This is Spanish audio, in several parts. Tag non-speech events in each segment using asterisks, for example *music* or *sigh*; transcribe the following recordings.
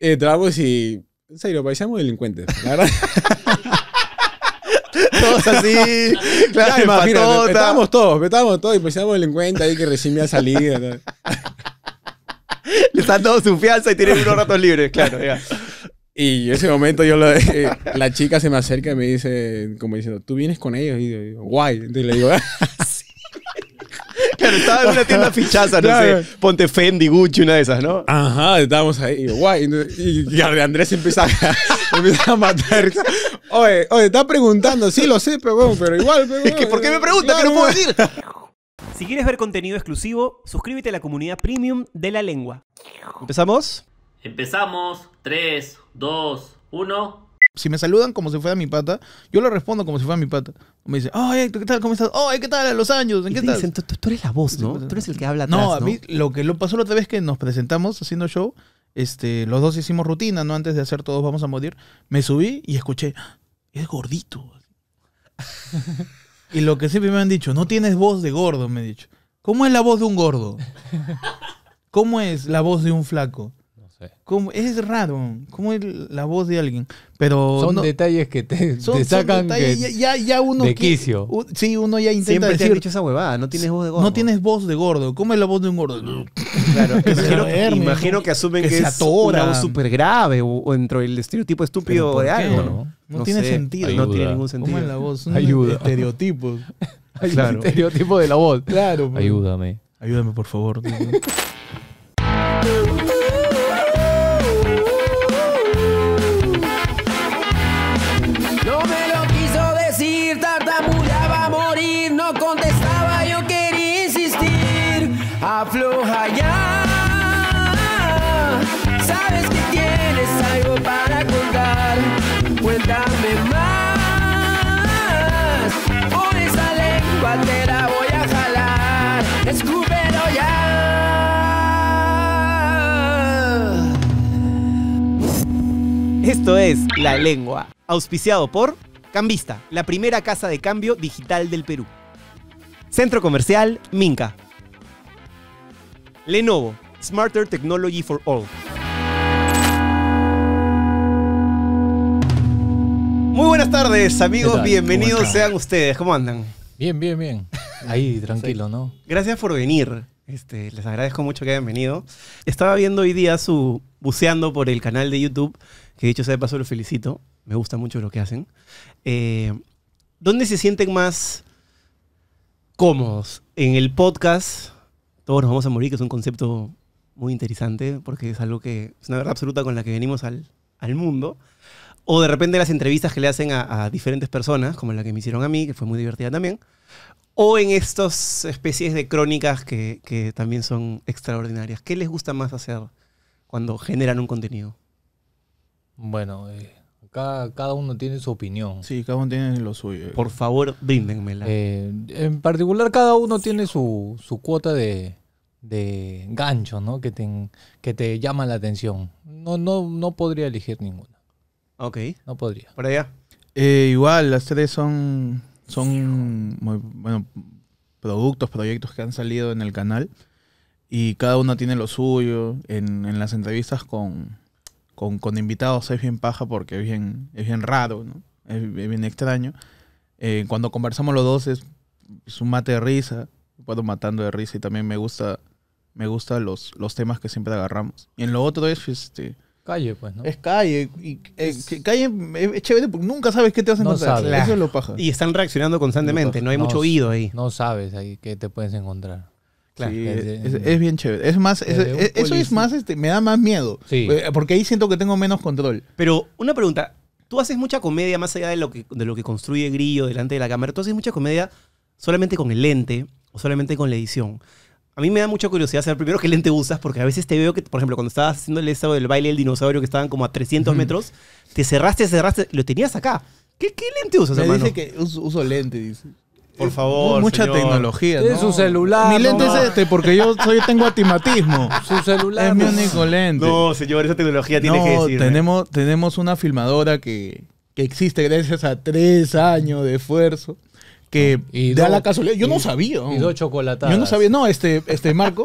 Eh, y. En serio, parecíamos delincuentes. La verdad. *laughs* todos así. *laughs* Claro, imagínate. metábamos todos, metábamos todos y parecíamos delincuentes ahí que recién me ha salido. Le están todos su fianza y tienen unos ratos libres, claro, *laughs* Y ese momento yo lo, eh, la chica se me acerca y me dice, como diciendo, ¿tú vienes con ellos? Y yo digo, guay. Entonces le digo, ah" estaba en una tienda fichaza, no sé, ponte Fendi, Gucci, una de esas, ¿no? Ajá, estábamos ahí, guay. Y, y Andrés empieza a, *laughs* empieza a matar. Oye, oye, está preguntando, sí lo sé, pero, bueno, pero igual. Pero, es que, ¿por qué me pregunta? no puedo decir? Si quieres ver contenido exclusivo, suscríbete a la comunidad premium de la lengua. ¿Empezamos? Empezamos. 3, 2, 1 si me saludan como si fuera mi pata, yo le respondo como si fuera mi pata. Me dice, ay, ¿qué tal? ¿Cómo estás? ay ¿qué tal? Los años, ¿en qué Dicen, tú, eres la voz, ¿no? Pues, tú eres el que habla ¿no? a mí lo que lo pasó la otra vez que nos presentamos haciendo show, este, los dos hicimos rutina, ¿no? Antes de hacer todos vamos a morir. Me subí y escuché, es gordito. y lo que siempre me han dicho, no tienes voz de gordo, me han dicho. ¿Cómo es la voz de un gordo? ¿Cómo es la voz de un flaco? es raro, como es la voz de alguien. Pero son detalles que te, sacan uno de quicio. sí, uno ya intenta decir, esa huevada, no tienes voz de gordo. No tienes voz de gordo, ¿cómo es la voz de un gordo? Claro, *laughs* imagino, que asumen que, es una voz súper grave o, dentro del estereotipo estúpido de algo, ¿no? No, tiene sentido. No tiene ningún sentido. ¿Cómo es la voz? Ayuda. estereotipos. *laughs* estereotipo de la voz. Pues. Ayúdame. Ayúdame, por favor. *laughs* Esto es La Lengua, auspiciado por Cambista, la primera casa de cambio digital del Perú. Centro Comercial Minca. Lenovo, Smarter Technology for All. Muy buenas tardes, amigos. Bienvenidos sean ustedes. ¿Cómo andan? Bien, bien, bien. Ahí, *laughs* tranquilo, ¿no? Gracias por venir. Este, les agradezco mucho que hayan venido. Estaba viendo hoy día su buceando por el canal de YouTube que dicho sea de paso los felicito, me gusta mucho lo que hacen. Eh, ¿Dónde se sienten más cómodos? En el podcast, todos nos vamos a morir, que es un concepto muy interesante, porque es algo que es una verdad absoluta con la que venimos al, al mundo. O de repente las entrevistas que le hacen a, a, diferentes personas, como la que me hicieron a mí, que fue muy divertida también. O en estas especies de crónicas que, que también son extraordinarias. ¿Qué les gusta más hacer cuando generan un contenido? Bueno, eh, cada, cada, uno tiene su opinión. Sí, cada uno tiene lo suyo. Por favor, bríndenmela. Eh, en particular, cada uno tiene su, cuota de, gancho, ¿no? Que te, que te llama la atención. No, no, no podría elegir ninguna. Ok. No podría. Por allá. Eh, igual, las tres son, son bueno, productos, proyectos que han salido en el canal. Y cada uno tiene lo suyo. En, en las entrevistas con, con, invitados es bien paja porque es bien, es bien raro, es, bien extraño. Eh, cuando conversamos los dos es, un mate de risa, puedo matando de risa y también me gusta me gustan los, los temas que siempre agarramos. Y en lo otro es este, calle, pues, ¿no? Es calle. Y, eh, es, calle es chévere porque nunca sabes qué te vas a encontrar. Eso es lo paja. Y están reaccionando constantemente, no, hay mucho oído ahí. No sabes ahí qué te puedes encontrar. Claro, es, bien chévere. más, eso es más, este, me da más miedo. Eh, porque ahí siento que tengo menos control. Pero una pregunta, tú haces mucha comedia más allá de lo que, de lo que construye Grillo delante de la cámara. Tú haces mucha comedia solamente con el lente o solamente con la edición. A mí me da mucha curiosidad saber primero qué lente usas, porque a veces te veo que, por ejemplo, cuando estabas haciendo el estado del baile del dinosaurio que estaban como a 300 metros, te cerraste, cerraste, lo tenías acá. ¿Qué, lente usas, Dice que uso lente, dice. Por favor. Mucha tecnología. ¿no? su celular. Mi lente es este porque yo soy, tengo atimatismo. *laughs* Su celular. Es mi único lente. No, señor, esa tecnología tiene que decir. Tenemos, tenemos una filmadora que, que existe gracias a tres años de esfuerzo y da la casualidad. Yo no sabía. Y Yo no sabía. No, este, este Marco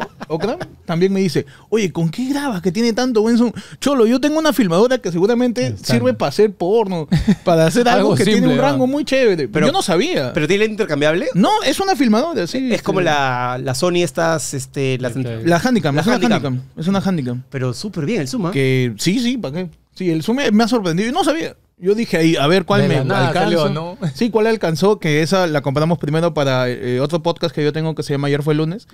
también me dice, oye, ¿con qué grabas que tiene tanto buen zoom? Cholo, yo tengo una filmadora que seguramente sirve para hacer porno, para hacer *laughs* algo, que tiene un rango muy chévere. Pero yo no sabía. ¿Pero tiene intercambiable? No, es una filmadora, sí. Es, como este, la, la, Sony estas, este, la Handicam. es una Handicam. Es una Pero súper bien el zoom, ¿ah? Que sí, sí, ¿para qué? Sí, el zoom me ha sorprendido. Yo no sabía. Yo dije ahí, a ver cuál me alcanzó. *laughs* Sí, cuál alcanzó, que esa la compramos primero para eh, otro podcast que yo tengo que se llama Ayer fue lunes.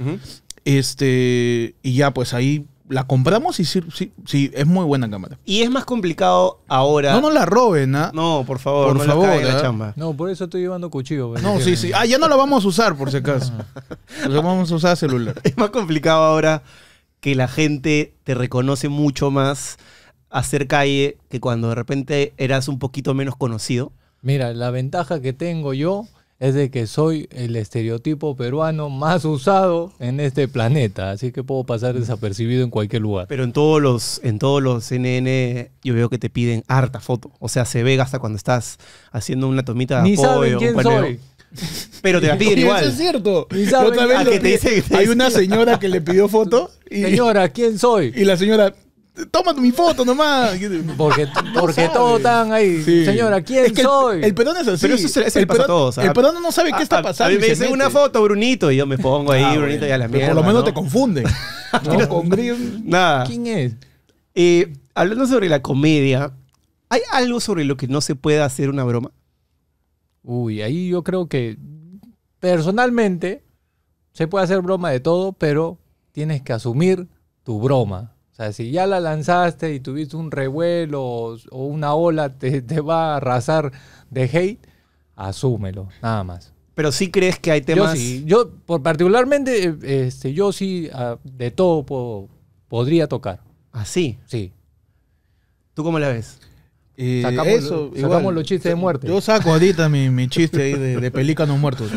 Este, y ya pues ahí la compramos y sí, sí, es muy buena cámara. Y es más complicado ahora. No nos la roben, ¿ah? No, por favor, por favor, la, ¿ah? chamba. No, por eso estoy llevando cuchillo. Pues, no, sí, sí. Ah, ya no la vamos a usar, por si *laughs* acaso. Lo vamos a usar celular. *laughs* Es más complicado ahora que la gente te reconoce mucho más hacer calle que cuando de repente eras un poquito menos conocido? Mira, la ventaja que tengo yo es de que soy el estereotipo peruano más usado en este planeta, así que puedo pasar mm. desapercibido en cualquier lugar. Pero en todos los en todos los CNN yo veo que te piden harta foto, o sea, se ve hasta cuando estás haciendo una tomita de apoyo, Pero te la piden igual. Eso es cierto. hay una señora que le pidió foto. Y, señora, ¿quién soy? Y la señora, Toma mi foto nomás. *laughs* Porque, porque todos están ahí. Señora, ¿quién soy? El, perdón es el, ¿ah? el, el no sabe qué está pasando. A, me dicen una foto, Brunito, y yo me pongo ahí, ah, Brunito, y a la mierda. Por lo menos te confunden. *laughs* nada. ¿Quién es? hablando sobre la comedia, ¿hay algo sobre lo que no se puede hacer una broma? Uy, ahí yo creo que personalmente se puede hacer broma de todo, pero tienes que asumir tu broma. O sea, si ya la lanzaste y tuviste un revuelo o una ola te, va a arrasar de hate, asúmelo, nada más. Pero sí crees que hay temas... Yo, por particularmente, este, yo sí ah, de todo podría tocar. ¿Ah, sí? Sí. ¿Tú cómo la ves? Eh, sacamos, eso, sacamos los chistes de muerte. Yo saco ahorita mi, chiste ahí de, de pelícanos muertos.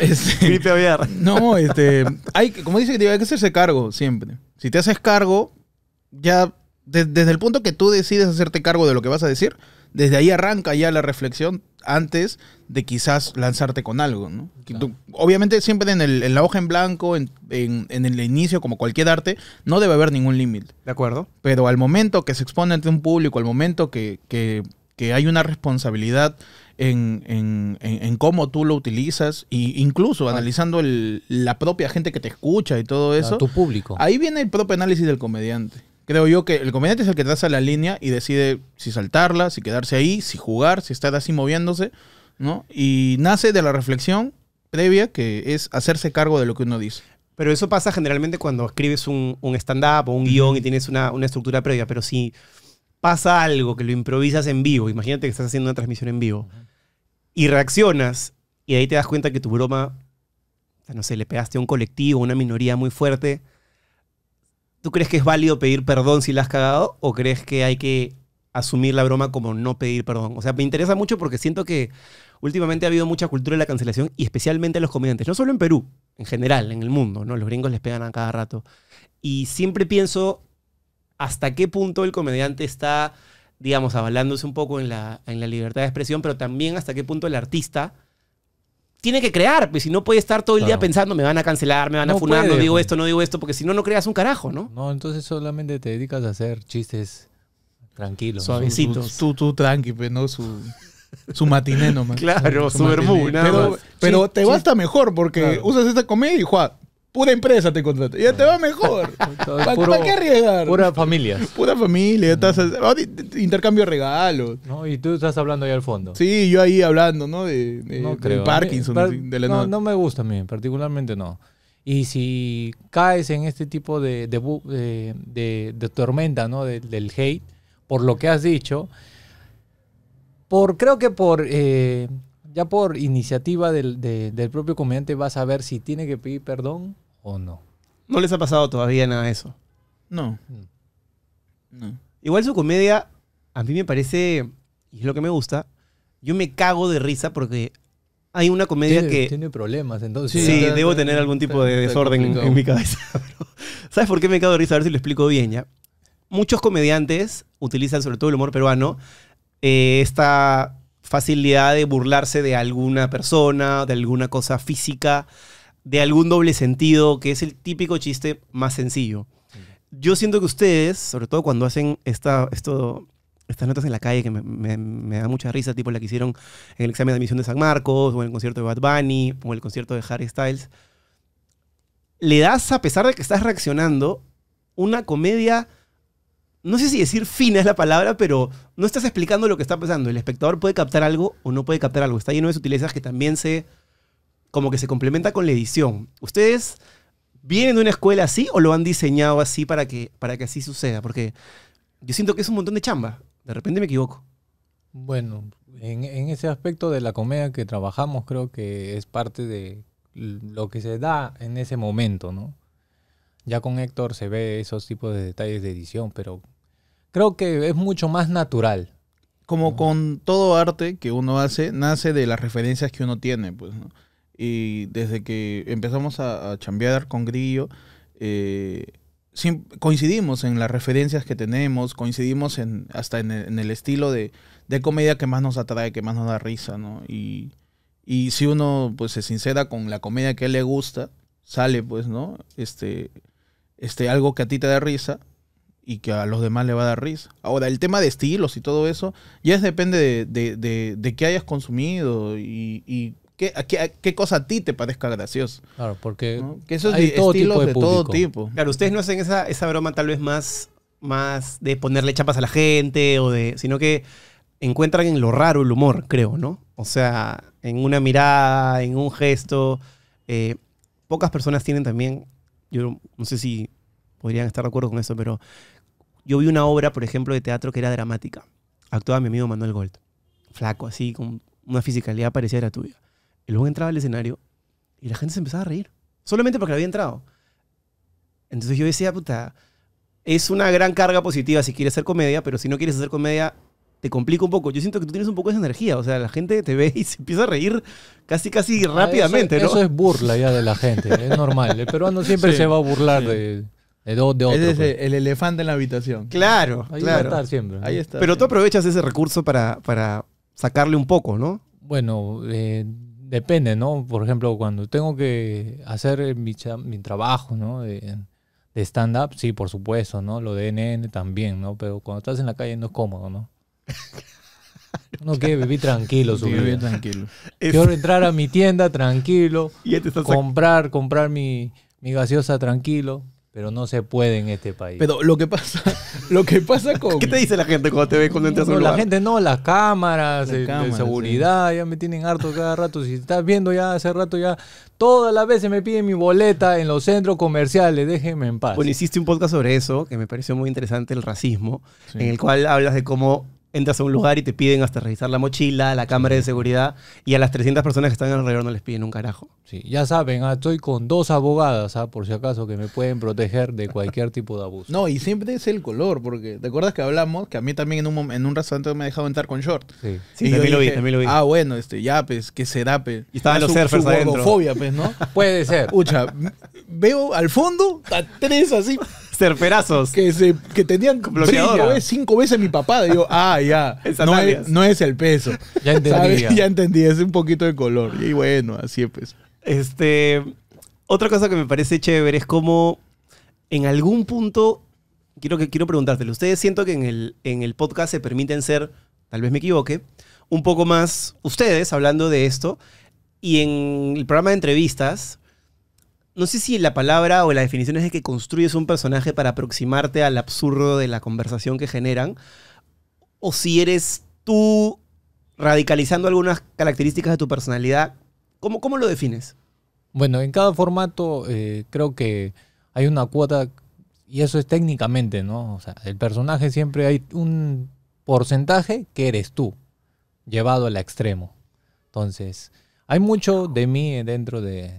Este, *laughs* No, este, hay, como dice que hay que hacerse cargo siempre. Si te haces cargo, ya desde el punto que tú decides hacerte cargo de lo que vas a decir, desde ahí arranca ya la reflexión antes de quizás lanzarte con algo. ¿no? obviamente siempre en, la hoja en blanco, en, el inicio, como cualquier arte, no debe haber ningún límite. De acuerdo. Pero al momento que se expone ante un público, al momento que hay una responsabilidad en, en, en, cómo tú lo utilizas, e incluso ah. analizando el, la propia gente que te escucha y todo eso. tu público. Ahí viene el propio análisis del comediante. Creo yo que el comediante es el que traza la línea y decide si saltarla, si quedarse ahí, si jugar, si estar así moviéndose, ¿no? Y nace de la reflexión previa que es hacerse cargo de lo que uno dice. Pero eso pasa generalmente cuando escribes un, stand-up o un guión y tienes una, estructura previa, pero Sí, pasa algo que lo improvisas en vivo, imagínate que estás haciendo una transmisión en vivo, y reaccionas, y ahí te das cuenta que tu broma, no sé, le pegaste a un colectivo, una minoría muy fuerte, ¿tú crees que es válido pedir perdón si la has cagado o crees que hay que asumir la broma como no pedir perdón? O sea, me interesa mucho porque siento que últimamente ha habido mucha cultura de la cancelación y especialmente a los comediantes, no solo en Perú, en general, en el mundo, ¿no? Los gringos les pegan a cada rato. Y siempre pienso hasta qué punto el comediante está, digamos, avalándose un poco en la, en la libertad de expresión, pero también hasta qué punto el artista tiene que crear, pues si no puede estar todo el día pensando, me van a cancelar, me van a funar, no digo pues. esto, no digo esto, porque si no, no creas un carajo, ¿no? No, entonces solamente te dedicas a hacer chistes tranquilos. Suavecitos. Tú, tú, tranqui, pues, ¿no? Su, su matiné nomás. *laughs* claro, su, Pero, pero te basta mejor porque usas esta comedia y jua Pura empresa te contrata. Ya te va mejor. *laughs* ¿Para, qué arriesgar? Pura familia. Pura familia. intercambio de regalos. y tú estás hablando ahí al fondo. Sí, yo ahí hablando, ¿no? De, Parkinson. no, no me gusta a mí, particularmente no. Y si caes en este tipo de, de, tormenta, ¿no? del hate, por lo que has dicho, por, creo que por, eh, ya por iniciativa del, del propio comediante vas a ver si tiene que pedir perdón o no. ¿No les ha pasado todavía nada de eso? No. Mm. no. Igual su comedia, a mí me parece, y es lo que me gusta, yo me cago de risa porque hay una comedia que... Tiene problemas, entonces. Sí, debo tener algún tipo de desorden en mi cabeza. *laughs* ¿Sabes por qué me cago de risa? A ver si lo explico bien ya. Muchos comediantes utilizan, sobre todo el humor peruano, eh, esta facilidad de burlarse de alguna persona, de alguna cosa física de algún doble sentido, que es el típico chiste más sencillo. Yo siento que ustedes, sobre todo cuando hacen esta, esto, estas notas en la calle, que me, me, me, da mucha risa, tipo la que hicieron en el examen de admisión de San Marcos, o en el concierto de Bad Bunny, o en el concierto de Harry Styles, le das, a pesar de que estás reaccionando, una comedia no sé si decir fina es la palabra, pero no estás explicando lo que está pasando. El espectador puede captar algo o no puede captar algo. Está lleno de sutilezas que también se como que se complementa con la edición. ¿Ustedes vienen de una escuela así o lo han diseñado así para que, para que así suceda? Porque yo siento que es un montón de chamba. De repente me equivoco. Bueno, en, ese aspecto de la comedia que trabajamos creo que es parte de lo que se da en ese momento, ¿no? Ya con Héctor se ve esos tipos de detalles de edición, pero creo que es mucho más natural. Como con todo arte que uno hace, nace de las referencias que uno tiene, pues, ¿no? Y desde que empezamos a, chambear con Grillo, eh, coincidimos en las referencias que tenemos, coincidimos en, hasta en el, estilo de, comedia que más nos atrae, que más nos da risa, ¿no? Y, si uno pues se sincera con la comedia que a él le gusta, sale pues, ¿no? Este, este, algo que a ti te da risa y que a los demás le va a dar risa. Ahora, el tema de estilos y todo eso, ya depende de, de, qué hayas consumido y, qué, cosa a ti te parezca gracioso. Claro, porque eso que hay todo tipo de, todo tipo. Claro, ustedes no hacen esa, broma tal vez más, más de ponerle chapas a la gente, o de, sino que encuentran en lo raro el humor, creo, ¿no? O sea, en una mirada, en un gesto. Eh, pocas personas tienen también, yo no sé si podrían estar de acuerdo con eso, pero yo vi una obra, por ejemplo, de teatro que era dramática. Actuaba mi amigo Manuel Gold, flaco, así, con una fisicalidad parecida a la tuya. Y luego entraba al escenario y la gente se empezaba a reír. Solamente porque había entrado. Entonces yo decía, puta, es una gran carga positiva si quieres hacer comedia, pero si no quieres hacer comedia, te complica un poco. Yo siento que tú tienes un poco esa energía. O sea, la gente te ve y *laughs* se empieza a reír casi, casi ah, rápidamente, ¿no? Eso es burla ya de la gente. es normal. El peruano siempre se va a burlar de... De, otro. Es pues. el elefante en la habitación. Claro, Ahí claro. siempre. está. Pero tú aprovechas ese recurso para, para sacarle un poco, ¿no? Bueno, eh, depende, ¿no? Por ejemplo, cuando tengo que hacer mi, trabajo, ¿no? De, stand-up, sí, por supuesto, ¿no? Lo de NN también, ¿no? Pero cuando estás en la calle no es cómodo, ¿no? *laughs* Uno quiere vivir tranquilo, su vida. tranquilo. Quiero entrar a mi tienda tranquilo, *laughs* comprar, comprar mi, mi gaseosa tranquilo, pero no se puede en este país. Pero lo que pasa, *laughs* lo que pasa con... ¿Qué te dice la gente cuando te ve cuando entras a un lugar? La gente no, las cámaras, la eh, seguridad, ya me tienen harto cada rato. Si estás viendo ya hace rato ya, todas las veces me piden mi boleta en los centros comerciales, déjenme en paz. Bueno, hiciste un podcast sobre eso, que me pareció muy interesante, el racismo, en el cual hablas de cómo entras a un lugar y te piden hasta revisar la mochila, la cámara de seguridad, y a las 300 personas que están alrededor no les piden un carajo. Sí, ya saben, ah, estoy con dos abogadas, ah, por si acaso, que me pueden proteger de cualquier tipo de abuso. No, y siempre es el color, porque ¿te acuerdas que hablamos? Que a mí también en un, en un restaurante me ha dejado entrar con short. Sí, sí lo vi, también lo vi. Ah, bueno, este, ya, pues, ¿qué será, Y estaban ah, los surfers adentro. pues, ¿no? *laughs* Puede ser. Ucha, veo al fondo a tres así serperazos. Que, se, que tenían cinco veces mi papá. Digo, ah, ya. No es, el peso. Ya entendí. *laughs* Ya. entendí, es un poquito de color. Y bueno, así es. Pues. Este, otra cosa que me parece chévere es como en algún punto, quiero, que, quiero preguntártelo. Ustedes siento que en el, en el podcast se permiten ser, tal vez me equivoque, un poco más ustedes hablando de esto. Y en el programa de entrevistas, no sé si la palabra o la definición es de que construyes un personaje para aproximarte al absurdo de la conversación que generan, o si eres tú radicalizando algunas características de tu personalidad. ¿Cómo, lo defines? Bueno, en cada formato eh, creo que hay una cuota, y eso es técnicamente, ¿no? O sea, el personaje siempre hay un porcentaje que eres tú, llevado al extremo. Entonces, hay mucho de mí dentro de,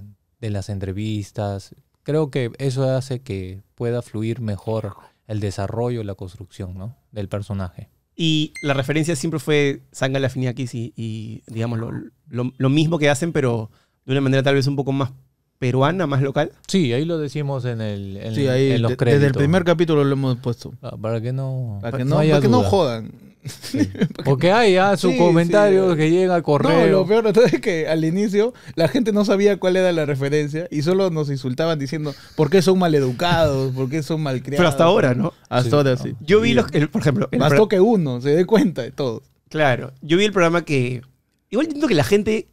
en las entrevistas. Creo que eso hace que pueda fluir mejor el desarrollo, la construcción ¿no? del personaje. Y la referencia siempre fue Sanga la Finiakis y, y digamos, lo, mismo que hacen, pero de una manera tal vez un poco más peruana, más local. Sí, ahí lo decimos en, el, los créditos. Desde el primer capítulo lo hemos puesto. Ah, para que no, que no, para que no jodan. *laughs* Porque hay ah, sus comentarios que eh. llega al correo. No, lo peor es que al inicio la gente no sabía cuál era la referencia y solo nos insultaban diciendo por qué son maleducados, por qué son malcriados. Pero hasta ahora, ¿no? Hasta ahora sí. Yo vi los, por ejemplo. Más Bastó que uno se dé cuenta de todo. Claro. Yo vi el programa que. Igual entiendo que la gente.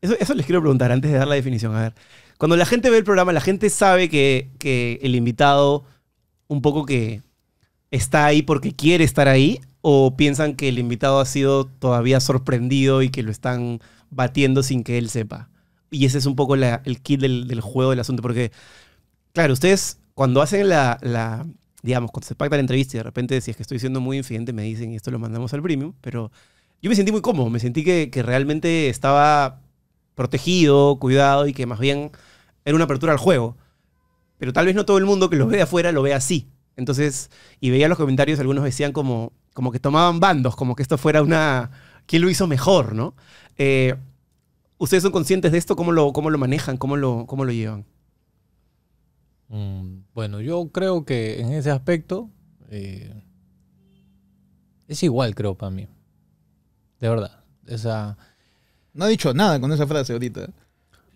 Eso, eso les quiero preguntar antes de dar la definición. A ver. Cuando la gente ve el programa, la gente sabe que, que el invitado un poco que está ahí porque quiere estar ahí ¿O piensan que el invitado ha sido todavía sorprendido y que lo están batiendo sin que él sepa? Y ese es un poco el kit del, juego del asunto, porque, claro, ustedes cuando hacen la, digamos, cuando se pacta la entrevista y de repente decís que estoy siendo muy infidente me dicen y esto lo mandamos al premium, pero yo me sentí muy cómodo, me sentí que, realmente estaba protegido, cuidado y que más bien era una apertura al juego. Pero tal vez no todo el mundo que lo ve afuera lo ve así. Entonces, y veía los comentarios, algunos decían como, como que tomaban bandos, como que esto fuera una... ¿Quién lo hizo mejor, no? Eh, ¿Ustedes son conscientes de esto? ¿Cómo lo, lo manejan? ¿Cómo lo, lo llevan? Mm, bueno, yo creo que en ese aspecto eh, es igual, creo, para mí. De verdad. Esa... No ha dicho nada con esa frase ahorita.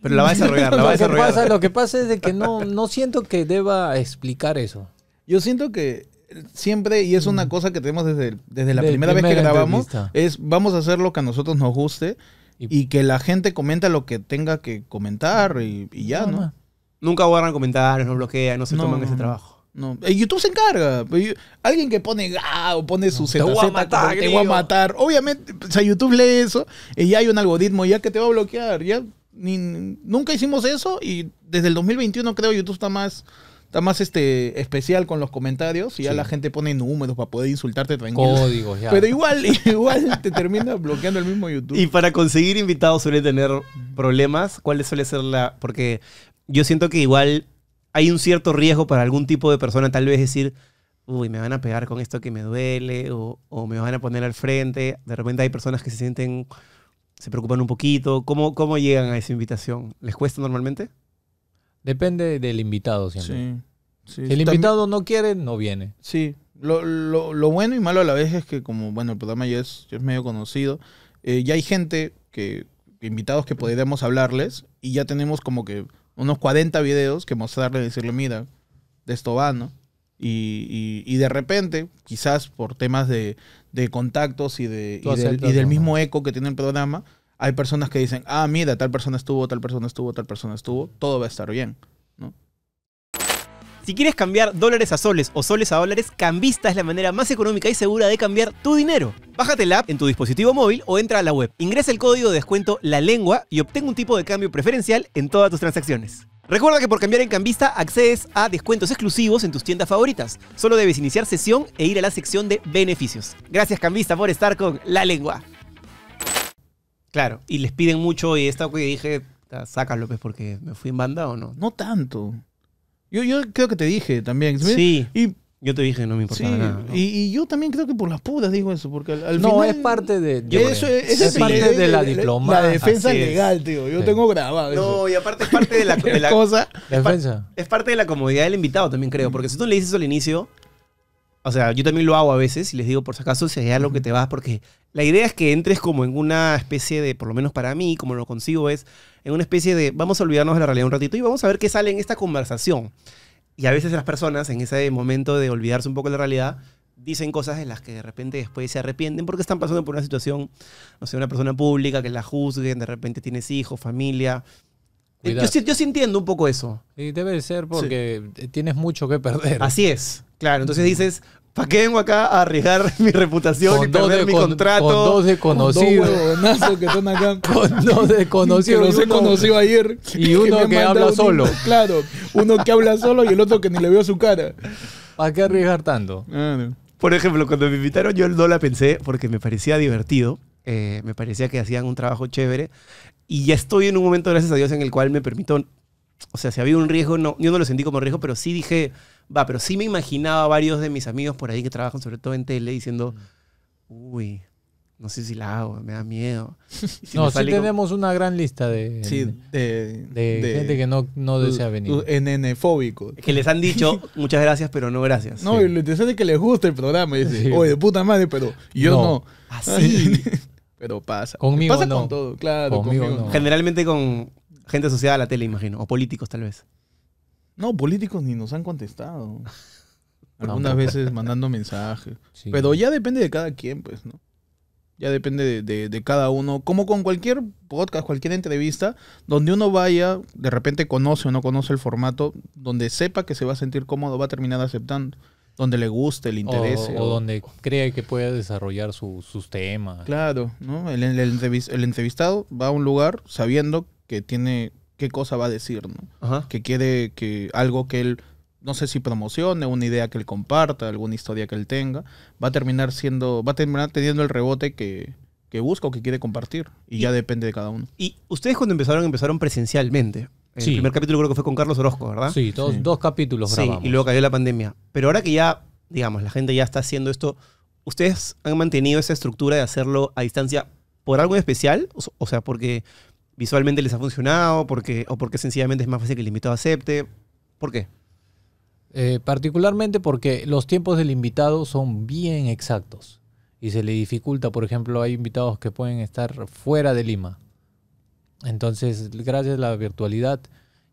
Pero la va a desarrollar, la *laughs* va a desarrollar. lo que pasa es de que no siento que deba explicar eso. Yo siento que siempre, y es una mm. cosa que tenemos desde, desde la primera, vez que grabamos, es vamos a hacer lo que a nosotros nos guste y, que la gente comenta lo que tenga que comentar y, ya, ¿no? Nunca borran comentarios, no bloquean, no se toman ese trabajo. No, eh, YouTube se encarga. Alguien que pone ah, o pone su ZZ, te voy a matar. Te a Obviamente, o sea, YouTube lee eso y ya hay un algoritmo ya que te va a bloquear. Ya ni, nunca hicimos eso y desde el 2021 creo YouTube está más está más este especial con los comentarios y ya la gente pone números para poder insultarte tranquilo. Códigos, ya. *laughs* Pero igual, *laughs* igual te termina bloqueando el mismo YouTube. Y para conseguir invitados suele tener problemas. ¿Cuál suele ser la...? Porque yo siento que igual hay un cierto riesgo para algún tipo de persona tal vez decir... Uy, me van a pegar con esto que me duele o, me van a poner al frente. De repente hay personas que se sienten, se preocupan un poquito. ¿Cómo, cómo llegan a esa invitación? ¿Les cuesta normalmente? Depende del invitado siempre. Si el invitado no quiere, no viene. Sí. Lo, lo, lo, bueno y malo a la vez es que como, bueno, el programa ya es, es medio conocido, eh, ya hay gente que, invitados que podríamos hablarles y ya tenemos como que unos 40 videos que mostrarle y decirle, mira, de esto va, ¿no? Y, y, de repente, quizás por temas de, de contactos y, de, y del, mismo eco que tiene el programa, hay personas que dicen, ah, mira, tal persona estuvo, tal persona estuvo, tal persona estuvo, todo va a estar bien, ¿no? Si quieres cambiar dólares a soles o soles a dólares, Cambista es la manera más económica y segura de cambiar tu dinero. Bájate la app en tu dispositivo móvil o entra a la web. Ingresa el código de descuento La Lengua y obtén un tipo de cambio preferencial en todas tus transacciones. Recuerda que por cambiar en Cambista accedes a descuentos exclusivos en tus tiendas favoritas. Solo debes iniciar sesión e ir a la sección de beneficios. Gracias Cambista por estar con La Lengua. Claro, y les piden mucho y esta que dije, saca López porque me fui en banda o no. No tanto. Yo, yo creo que te dije también. Sí. Y, yo te dije, no me importa. Y, yo también creo que por las putas digo eso, porque al, no, final... es parte de... eso, es, parte de, la diplomacia. La defensa legal, tío. Yo tengo grabado No, y aparte es parte de la... cosa. Defensa. Es, parte de la comodidad del invitado también, creo. Porque si tú le dices eso al inicio, o sea, yo también lo hago a veces y les digo, por si acaso, si hay algo que te vas, porque la idea es que entres como en una especie de, por lo menos para mí, como lo consigo, es en una especie de, vamos a olvidarnos de la realidad un ratito y vamos a ver qué sale en esta conversación. Y a veces las personas, en ese momento de olvidarse un poco de la realidad, dicen cosas en las que de repente después se arrepienten porque están pasando por una situación, no sé, una persona pública que la juzguen, de repente tienes hijos, familia, eh, yo, yo, sí entiendo un poco eso. Y debe ser porque tienes mucho que perder. Así es. Claro, entonces dices, ¿Para qué vengo acá a arriesgar *laughs* mi reputación y perder mi contrato? Con dos desconocidos. *laughs* Con dos que están acá. *laughs* Con dos desconocidos. Que los he conocido ayer. Y uno que, habla solo. Claro, uno que habla solo y el otro que ni le veo su cara. ¿Para qué arriesgar tanto? Por ejemplo, cuando me invitaron yo no la pensé porque me parecía divertido. Eh, me parecía que hacían un trabajo chévere. Y ya estoy en un momento, gracias a Dios, en el cual me permito... O sea, si había un riesgo, no, yo no lo sentí como riesgo, pero sí dije Va, pero sí me imaginaba varios de mis amigos por ahí que trabajan sobre todo en tele diciendo, uy, no sé si la hago, me da miedo. no, sí tenemos una gran lista de, gente que no, no desea venir. nn Que les han dicho muchas gracias, pero no gracias. No, y lo interesante es que les gusta el programa. Y dicen, oye, puta madre, pero yo no. Así. Ah, *laughs* pero pasa. Conmigo pasa con todo, claro. no. Generalmente con gente asociada a la tele, imagino, o políticos tal vez. No, políticos ni nos han contestado. *laughs* Algunas veces mandando mensajes. Pero ya depende de cada quien, pues, ¿no? Ya depende de, cada uno. Como con cualquier podcast, cualquier entrevista, donde uno vaya, de repente conoce o no conoce el formato, donde sepa que se va a sentir cómodo, va a terminar aceptando. Donde le guste, le interese. O, donde cree que pueda desarrollar sus temas. Claro, ¿no? el entrevistado va a un lugar sabiendo que tiene qué cosa va a decir, ¿no? Que quiere que algo que él, no sé si promocione, una idea que él comparta, alguna historia que él tenga, va a terminar siendo, va a terminar teniendo el rebote que, que busca o que quiere compartir. Y, ya depende de cada uno. Y ustedes cuando empezaron, empezaron presencialmente. El primer capítulo creo que fue con Carlos Orozco, ¿verdad? Sí, dos, dos capítulos grabamos. Sí, y luego cayó la pandemia. Pero ahora que ya, digamos, la gente ya está haciendo esto, ¿ustedes han mantenido esa estructura de hacerlo a distancia por algo especial? O sea, porque visualmente les ha funcionado? Porque, ¿O porque sencillamente es más fácil que el invitado acepte? ¿Por qué? Eh, particularmente porque los tiempos del invitado son bien exactos y se le dificulta. Por ejemplo, hay invitados que pueden estar fuera de Lima. Entonces, gracias a la virtualidad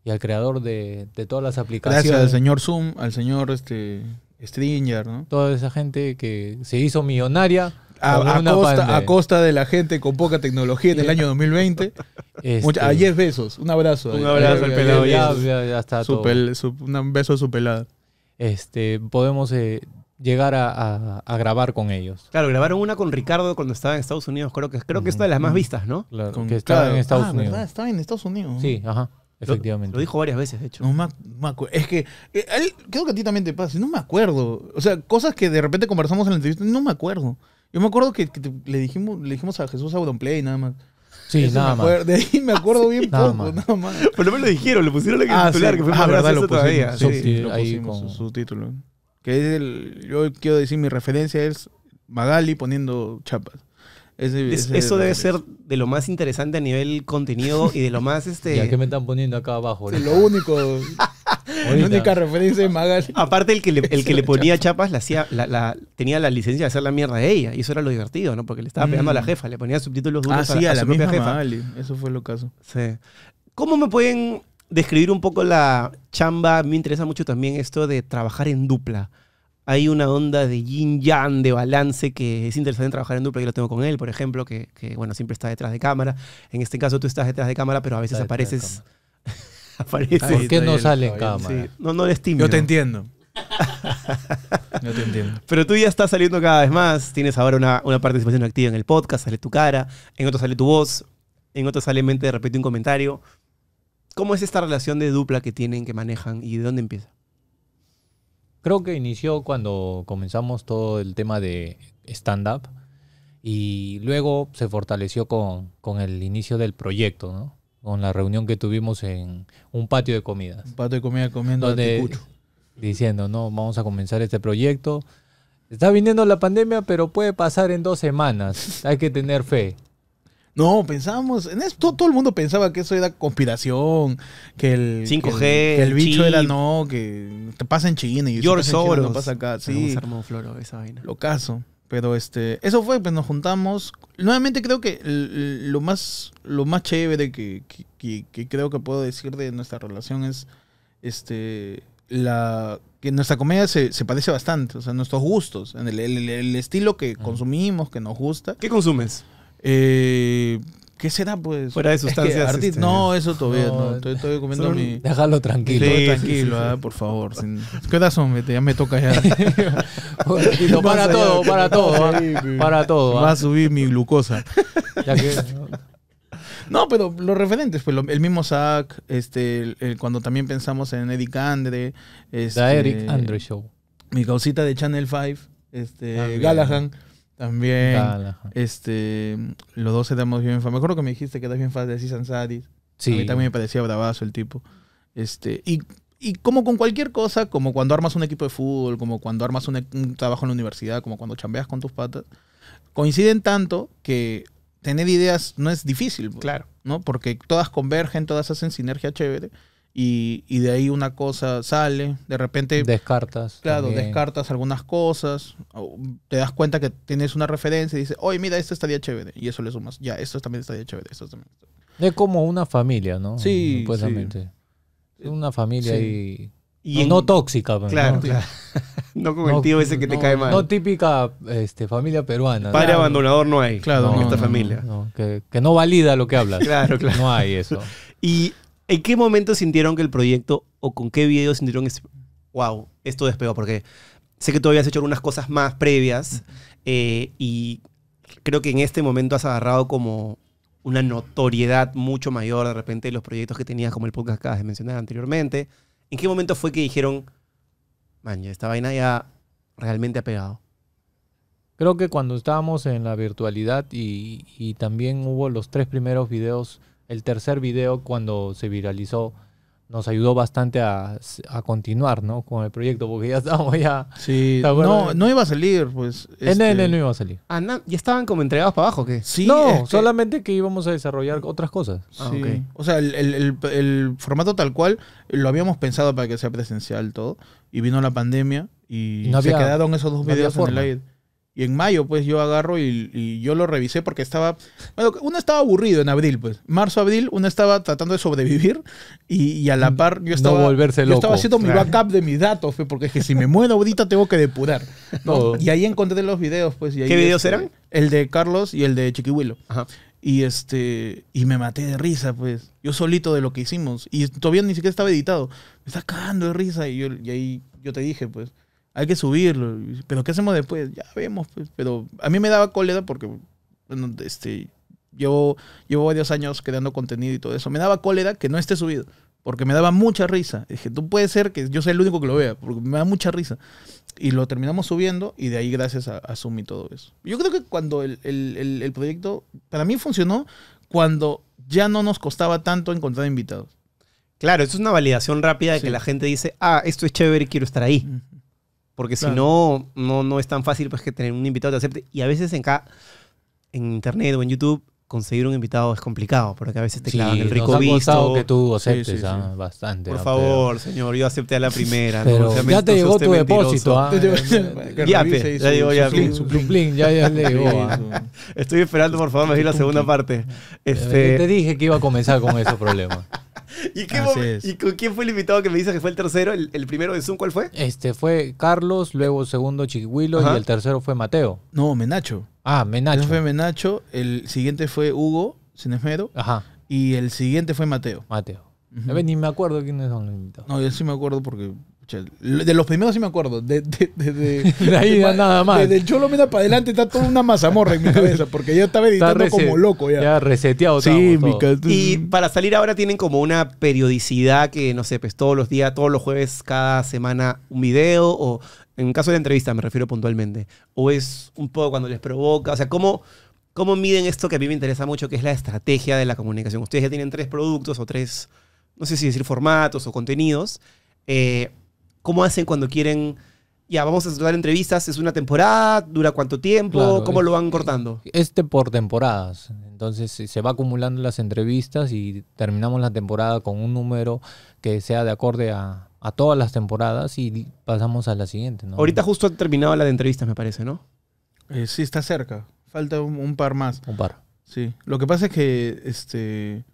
y al creador de, de todas las aplicaciones. Gracias al señor Zoom, al señor este, Stringer, ¿no? Toda esa gente que se hizo millonaria a, costa, de la gente con poca tecnología en el *laughs* año 2020. Este. a 10 besos. Un abrazo. Un abrazo al pelado. Ya, está todo. un beso a su pelada. Este, podemos eh, llegar a, grabar con ellos. Claro, grabaron una con Ricardo cuando estaba en Estados Unidos. Creo que, creo que es una de las más vistas, ¿no? que estaba en Estados ah, Unidos. Estaba en Estados Unidos. Sí, ajá. Efectivamente. Lo, dijo varias veces, de hecho. Es que eh, creo que a ti también te pasa. No me acuerdo. O sea, cosas que de repente conversamos en la entrevista, no me acuerdo. Yo me acuerdo que, le, dijimos, le dijimos a Jesús y nada más. Sí, nada más. De ahí me acuerdo *laughs* bien nada poco, más. nada más. Por lo dijeron, le pusieron la que ah, titular, que fue ah, más verdad, lo pusimos, todavía. Sí, sí, sí con... su, título. Que es el, yo quiero decir, mi referencia es Magali poniendo chapas. eso debe ser de lo más interesante a nivel contenido y de lo más *laughs* este. Ya que me están poniendo acá abajo. lo único. *laughs* La única referencia de Magali. Aparte, el que le, el que le *laughs* ponía chapas la hacía, la, tenía la licencia de hacer la mierda de ella. Y eso era lo divertido, ¿no? Porque le estaba pegando a la mm. jefa, le ponía subtítulos duros ah, a, la propia jefa. Eso fue lo caso. Sí. ¿Cómo me pueden describir un poco la chamba? Me interesa mucho también esto de trabajar en dupla. Hay una onda de yin-yang, de balance, que es interesante trabajar en dupla. Yo lo tengo con él, por ejemplo, que, que, bueno, siempre está detrás de cámara. En este caso tú estás detrás de cámara, pero a veces apareces... *laughs* ¿Por qué no sale en cámara? No, no les tímido. Yo te entiendo. no *laughs* te entiendo. Pero tú ya estás saliendo cada vez más. Tienes ahora una, participación activa en el podcast. Sale tu cara. En otro sale tu voz. En otro sale mente de repente un comentario. ¿Cómo es esta relación de dupla que tienen, que manejan y de dónde empieza? Creo que inició cuando comenzamos todo el tema de stand-up y luego se fortaleció con, con el inicio del proyecto, ¿no? con la reunión que tuvimos en un patio de comidas. Un patio de comida comiendo Diciendo, no, vamos a comenzar este proyecto. Está viniendo la pandemia, pero puede pasar en dos semanas. *laughs* Hay que tener fe. No, pensábamos, en esto todo el mundo pensaba que eso era conspiración, que el 5G, el, bicho era no, que te pasa en China y yo lo no pasa acá, sí. Floro, esa vaina. Lo caso. Pero este, eso fue, pues nos juntamos. Nuevamente creo que lo más, lo más chévere que, que, creo que puedo decir de nuestra relación es este, la, que nuestra comedia se, se parece bastante, o sea, nuestros gustos, en el, el estilo que consumimos, que nos gusta. ¿Qué consumes? Eh, ¿Qué será, pues? Fuera de sustancias. Este, no, eso todavía no. estoy, comiendo mi. Déjalo tranquilo. Sí, tranquilo, ah, por favor. Sin... *laughs* ¿Qué ya me toca ya. para, todo, para ah. todo, para todo. Va a subir mi glucosa. *laughs* Ya que. *laughs* No, pero los referentes, pues el mismo Zach, este, cuando también pensamos en Eric Andre, este, Eric Andre Show. Mi causita de Channel 5, este, también. este, los dos éramos bien fan. Me acuerdo que me dijiste que eras bien fan de Sisan Sí. A mí también me parecía bravazo el tipo. Este, y, y, como con cualquier cosa, como cuando armas un equipo de fútbol, como cuando armas un, trabajo en la universidad, como cuando chambeas con tus patas, coinciden tanto que tener ideas no es difícil. Pues, claro. ¿no? Porque todas convergen, todas hacen sinergia chévere. Y, de ahí una cosa sale, de repente... Descartas. Claro, descartas algunas cosas, te das cuenta que tienes una referencia y dices, oye, mira, esto estaría chévere, y eso le sumas, ya, esto también estaría chévere, esto Es como una familia, ¿no? Sí, Supuestamente. Una familia y... no, tóxica. Claro, pues, ¿no? claro. *laughs* no como el tío ese que te cae mal. No típica este, familia peruana. Padre abandonador no hay claro, en esta familia. Que, que no valida lo que hablas. *laughs* claro, claro. No hay eso. Y ¿En qué momento sintieron que el proyecto o con qué video sintieron que, wow, esto despegó? Porque sé que tú habías hecho algunas cosas más previas eh, y creo que en este momento has agarrado como una notoriedad mucho mayor de repente de los proyectos que tenías, como el podcast que acabas de mencionar anteriormente. ¿En qué momento fue que dijeron, man, ya esta vaina ya realmente ha pegado? Creo que cuando estábamos en la virtualidad y también hubo los tres primeros videos el tercer video cuando se viralizó nos ayudó bastante a, continuar, ¿no? Con el proyecto, porque ya estábamos ya... Sí, no, iba a salir, pues... Este... no iba a salir. Ah, ¿Ya estaban como entregados para abajo qué? Sí. No, este solamente que íbamos a desarrollar otras cosas. Ah, o sea, el, el, el, formato tal cual lo habíamos pensado para que sea presencial todo, y vino la pandemia y, no había, se quedaron esos dos videos en el aire. Y en mayo, pues yo agarro y, yo lo revisé porque estaba. Bueno, uno estaba aburrido en abril, pues. Marzo, abril, uno estaba tratando de sobrevivir y, a la mm, par yo estaba. No Yo estaba haciendo mi backup de mis datos, pues, porque es que si me muero ahorita tengo que depurar. Y ahí encontré los videos, pues. Y ahí ¿Qué este, videos eran? El de Carlos y el de Chiquihuelo Ajá. Y este. Y me maté de risa, pues. Yo solito de lo que hicimos. Y todavía ni siquiera estaba editado. Me está cagando de risa. Y, yo, y ahí yo te dije, pues hay que subirlo. Pero ¿qué hacemos después? Ya vemos, pues. Pero a mí me daba cólera porque, este, llevo llevo varios años creando contenido y todo eso. Me daba cólera que no esté subido, porque me daba mucha risa. Dije, tú puedes ser que yo sea el único que lo vea, porque me da mucha risa. Y lo terminamos subiendo y de ahí gracias a, Sumi y todo eso. Yo creo que cuando el, proyecto, para mí funcionó cuando ya no nos costaba tanto encontrar invitados. Claro, eso es una validación rápida de que la gente dice, ah, esto es chévere, y quiero estar ahí. Porque si no, no, no es tan fácil pues, que tener un invitado te acepte. Y a veces en, en internet o en YouTube conseguir un invitado es complicado, porque a veces te clavan el rico visto. que tú aceptes ah, bastante. Por favor, señor, yo acepté a la primera. ya te llegó tu depósito. ya, ya llegó ya. llegó. Estoy esperando, por favor, me la segunda parte. Este te dije que iba a comenzar con esos problemas. *laughs* ¿Y, con quién fue el invitado que me dice que fue el tercero? ¿El, primero de Zoom cuál fue? Este fue Carlos, luego segundo Chiquihuilo y el tercero fue Mateo. No, Menacho. Ah, Menacho. fue Menacho, el siguiente fue Hugo Cinesmero. Ajá. Y el siguiente fue Mateo. Mateo. A ver, Ni me acuerdo quiénes son los invitados. No, yo sí me acuerdo porque de los primeros sí me acuerdo. De, *laughs* nada más. Desde Cholo Mena para adelante está toda una mazamorra en mi cabeza, porque yo estaba editando como loco ya. Ya reseteado sí, Y para salir ahora tienen como una periodicidad que, no sé, pues todos los días, todos los jueves, cada semana un video, o en caso de entrevista me refiero puntualmente, o es un poco cuando les provoca, o sea, ¿cómo, cómo miden esto que a mí me interesa mucho, que es la estrategia de la comunicación? Ustedes ya tienen tres productos o tres, no sé si decir formatos o contenidos. Eh, ¿Cómo hacen cuando quieren ya vamos a dar entrevistas, es una temporada, dura cuánto tiempo, cómo lo van cortando. Este por temporadas. Entonces eh, se va acumulando las entrevistas y terminamos la temporada con un número que sea de acorde a, todas las temporadas y pasamos a la siguiente. Ahorita justo ha terminado la de entrevistas, me parece, ¿no? Eh, sí, está cerca. Falta un, par más. Un par. Sí. Lo que pasa es que este.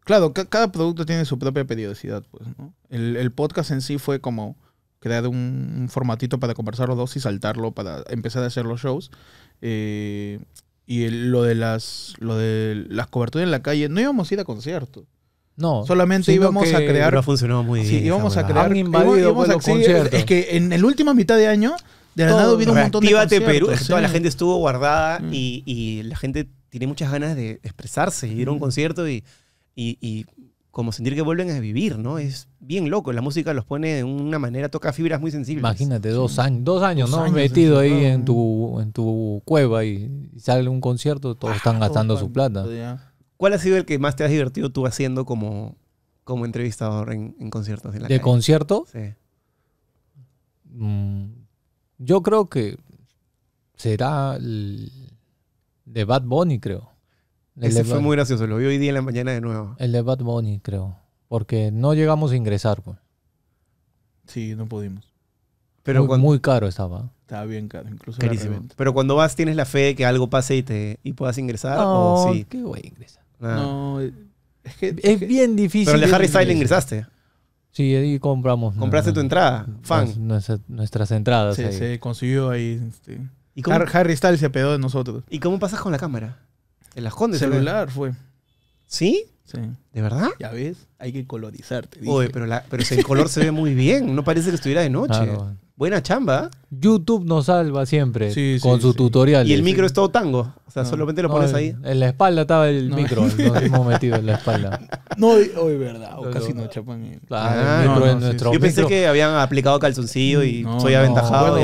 Claro, cada producto tiene su propia periodicidad, pues, el podcast en sí fue como crear un, formatito para conversar los dos y saltarlo para empezar a hacer los shows. Eh, y lo de las de las coberturas en la calle, no íbamos a ir a conciertos. No, solamente íbamos a crear. No funcionó muy bien. Sí, íbamos a crear. es que en, el la última mitad de año, de verdad nada hubo un montón de conciertos. Perú, toda la gente estuvo guardada mm. y, la gente tiene muchas ganas de expresarse, y ir a un mm. concierto y como sentir que vuelven a vivir, ¿no? Es bien loco. La música los pone de una manera, toca fibras muy sensibles. Imagínate, dos años, dos años, ¿no? Metido ahí en tu, en tu cueva y, sale un concierto, todos están ah, gastando su plata. ¿Cuál ha sido el que más te has divertido tú haciendo como, como entrevistador en, conciertos? la ¿De concierto? Sí. Mm, yo creo que será el de Bad Bunny, creo. Ese fue muy gracioso, lo vi hoy día en la mañana de nuevo. El de Bad Bunny, creo. Porque no llegamos a ingresar, pues. Sí, no pudimos. Pero muy, caro estaba. Estaba bien caro, incluso. Carísimo. Pero cuando vas, ¿tienes la fe de que algo pase y, puedas ingresar? No, sí? ¿qué ah. No, es que... Es bien difícil. Pero el de Harry Styles ingresaste. Sí, ahí compramos. ¿Compraste tu entrada? Fan. Nuestras, entradas. Sí, se consiguió ahí. Este, ¿Y cómo? Harry Styles se apedó de nosotros. ¿Y cómo pasas con la cámara? En las Condes. Celular fue. ¿Sí? Sí. ¿De verdad? Ya ves, hay que colorizarte. Oye, pero, la, pero ese color se ve muy bien. No parece que estuviera de noche. Buena chamba. ¿eh? YouTube nos salva siempre con su tutorial. Y el micro es todo tango. O sea, solamente lo pones ahí. En la espalda estaba el micro. *laughs* Nos hemos metido en la espalda. No, hoy oh, verdad. Oh, o casi no chapan. Claro, Yo pensé que habían aplicado calzoncillo y soy aventajado.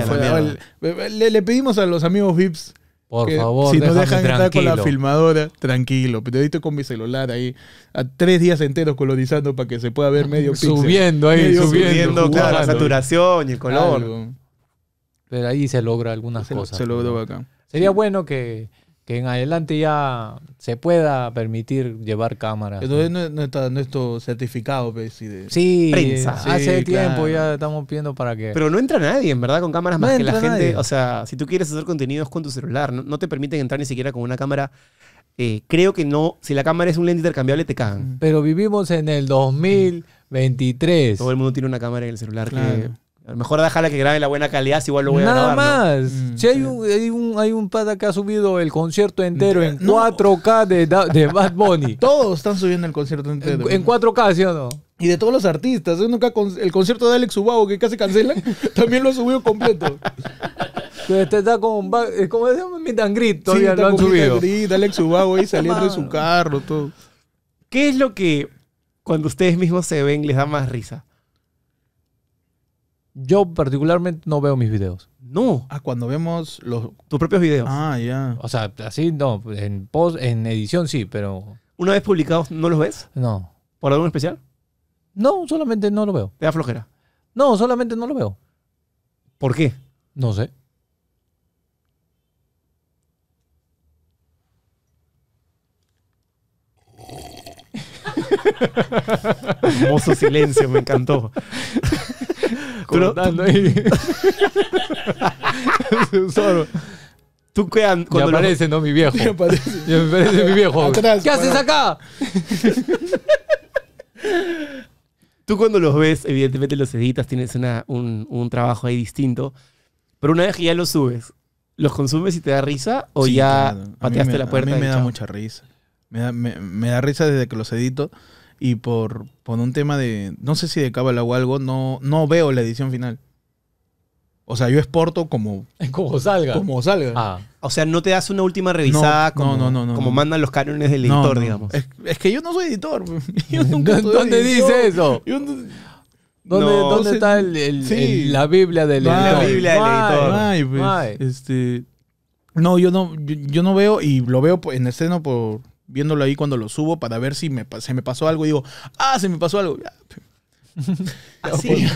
le pedimos a los amigos VIPs por favor, si no dejan estar con la filmadora, tranquilo. Pero estoy con mi celular ahí a tres días enteros colonizando para que se pueda ver medio pico. Subiendo ahí, subiendo, subiendo la saturación y el color. Pero ahí se logra algunas cosas. Se logró acá. Sería bueno que que en adelante ya se pueda permitir llevar cámaras. Entonces no, no está nuestro certificado pues, de sí, prensa. hace tiempo ya estamos viendo para que... Pero no entra nadie, en verdad, con cámaras más que la gente... O sea, si tú quieres hacer contenidos con tu celular, no, te permiten entrar ni siquiera con una cámara... Eh, creo que no, si la cámara es un lente intercambiable te cagan. Pero vivimos en el 2023. Todo el mundo tiene una cámara en el celular que a lo mejor déjala que grabe la buena calidad, si igual lo voy a grabar. Nada más. Mm, si hay un, hay, un, hay un pata que ha subido el concierto entero en 4K de, Bad Bunny. *laughs* Todos están subiendo el concierto entero. En, 4K, ¿sí o no? Y de todos los artistas. El concierto de Alex Ubago, que casi cancelan, *laughs* también lo ha subido completo. está con, como decíamos, eh, meet and greet, todavía sí, lo han subido. Alex Ubago ahí saliendo de su *laughs* carro, todo. ¿Qué es lo que cuando ustedes mismos se ven les da más risa? Yo particularmente no veo mis videos. No. Ah, cuando vemos los... Tus propios videos. Ah, ya. O sea, así no. En, post, en edición sí, pero... Una vez publicados, ¿no los ves? No. ¿Por algún especial? No, solamente no lo veo. Te da flojera. No, solamente no lo veo. ¿Por qué? No sé. *laughs* Hermoso silencio, me encantó. Tú *laughs* cuando ¿no? Mi viejo. *laughs* Me aparece ¿Qué haces acá? *laughs* Tú cuando los ves, evidentemente los editas, tienes un, trabajo ahí distinto. Pero una vez que ya los subes, ¿los consumes y te da risa? ¿O ya pateaste la puerta? A mí me da mucha risa. Me da, me da risa desde que los edito y por, por un tema de, no sé si de cábala o algo, no, no veo la edición final. O sea, yo exporto como... *laughs* Como salga. Como salga. Ah. O sea, no te das una última revisada como, como mandan los cánones del editor, digamos. Es, es, que yo no soy editor. ¿Dónde dice eso? ¿Dónde, está el, la Biblia del editor? La Biblia del editor. Pues, este, no, yo no, yo, yo, no veo y lo veo en escena por, viéndolo ahí cuando lo subo para ver si se me pasó algo y digo, ah, se me pasó algo. Ya, *laughs* Así.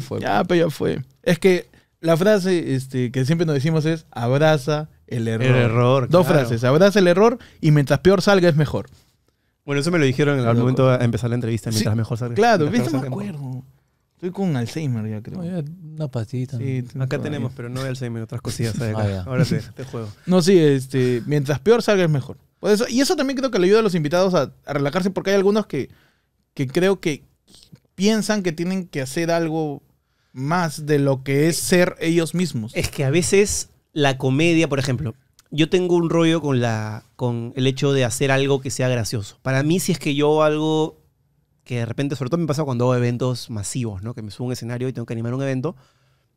fue, ya, pero ya fue. Es que la frase este, que siempre nos decimos es abraza el error. El error Dos frases, abraza el error y mientras peor salga es mejor. Bueno, eso me lo dijeron al momento de empezar la entrevista, mientras mejor salga. Claro, viste, me acuerdo. Estoy con Alzheimer ya creo. una pastita. acá tenemos, pero no Alzheimer, otras cosillas. *laughs* Ah, Ahora sí, te juego. No, sí, este, mientras peor salga es mejor y eso también creo que le ayuda a los invitados a, relajarse, porque hay algunos que, creo que piensan que tienen que hacer algo más de lo que es eh, ser ellos mismos. Es que a veces la comedia, por ejemplo, yo tengo un rollo con, la, con el hecho de hacer algo que sea gracioso. Para mí, si es que yo algo que de repente, sobre todo me pasa cuando hago eventos masivos, Que me subo a un escenario y tengo que animar un evento.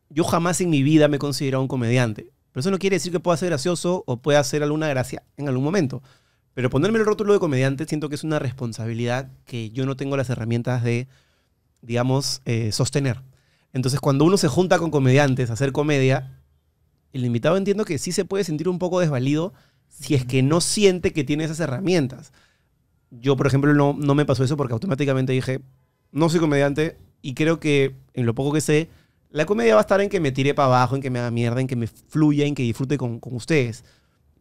Yo jamás en mi vida me he considerado un comediante. Pero eso no quiere decir que pueda ser gracioso o pueda hacer alguna gracia en algún momento. Pero ponerme el rótulo de comediante siento que es una responsabilidad que yo no tengo las herramientas de, digamos, eh, sostener. Entonces, cuando uno se junta con comediantes a hacer comedia, el invitado entiendo que sí se puede sentir un poco desvalido si es que no siente que tiene esas herramientas. Yo, por ejemplo, no, no me pasó eso porque automáticamente dije, no soy comediante y creo que en lo poco que sé, la comedia va a estar en que me tire para abajo, en que me haga mierda, en que me fluya, en que disfrute con, ustedes.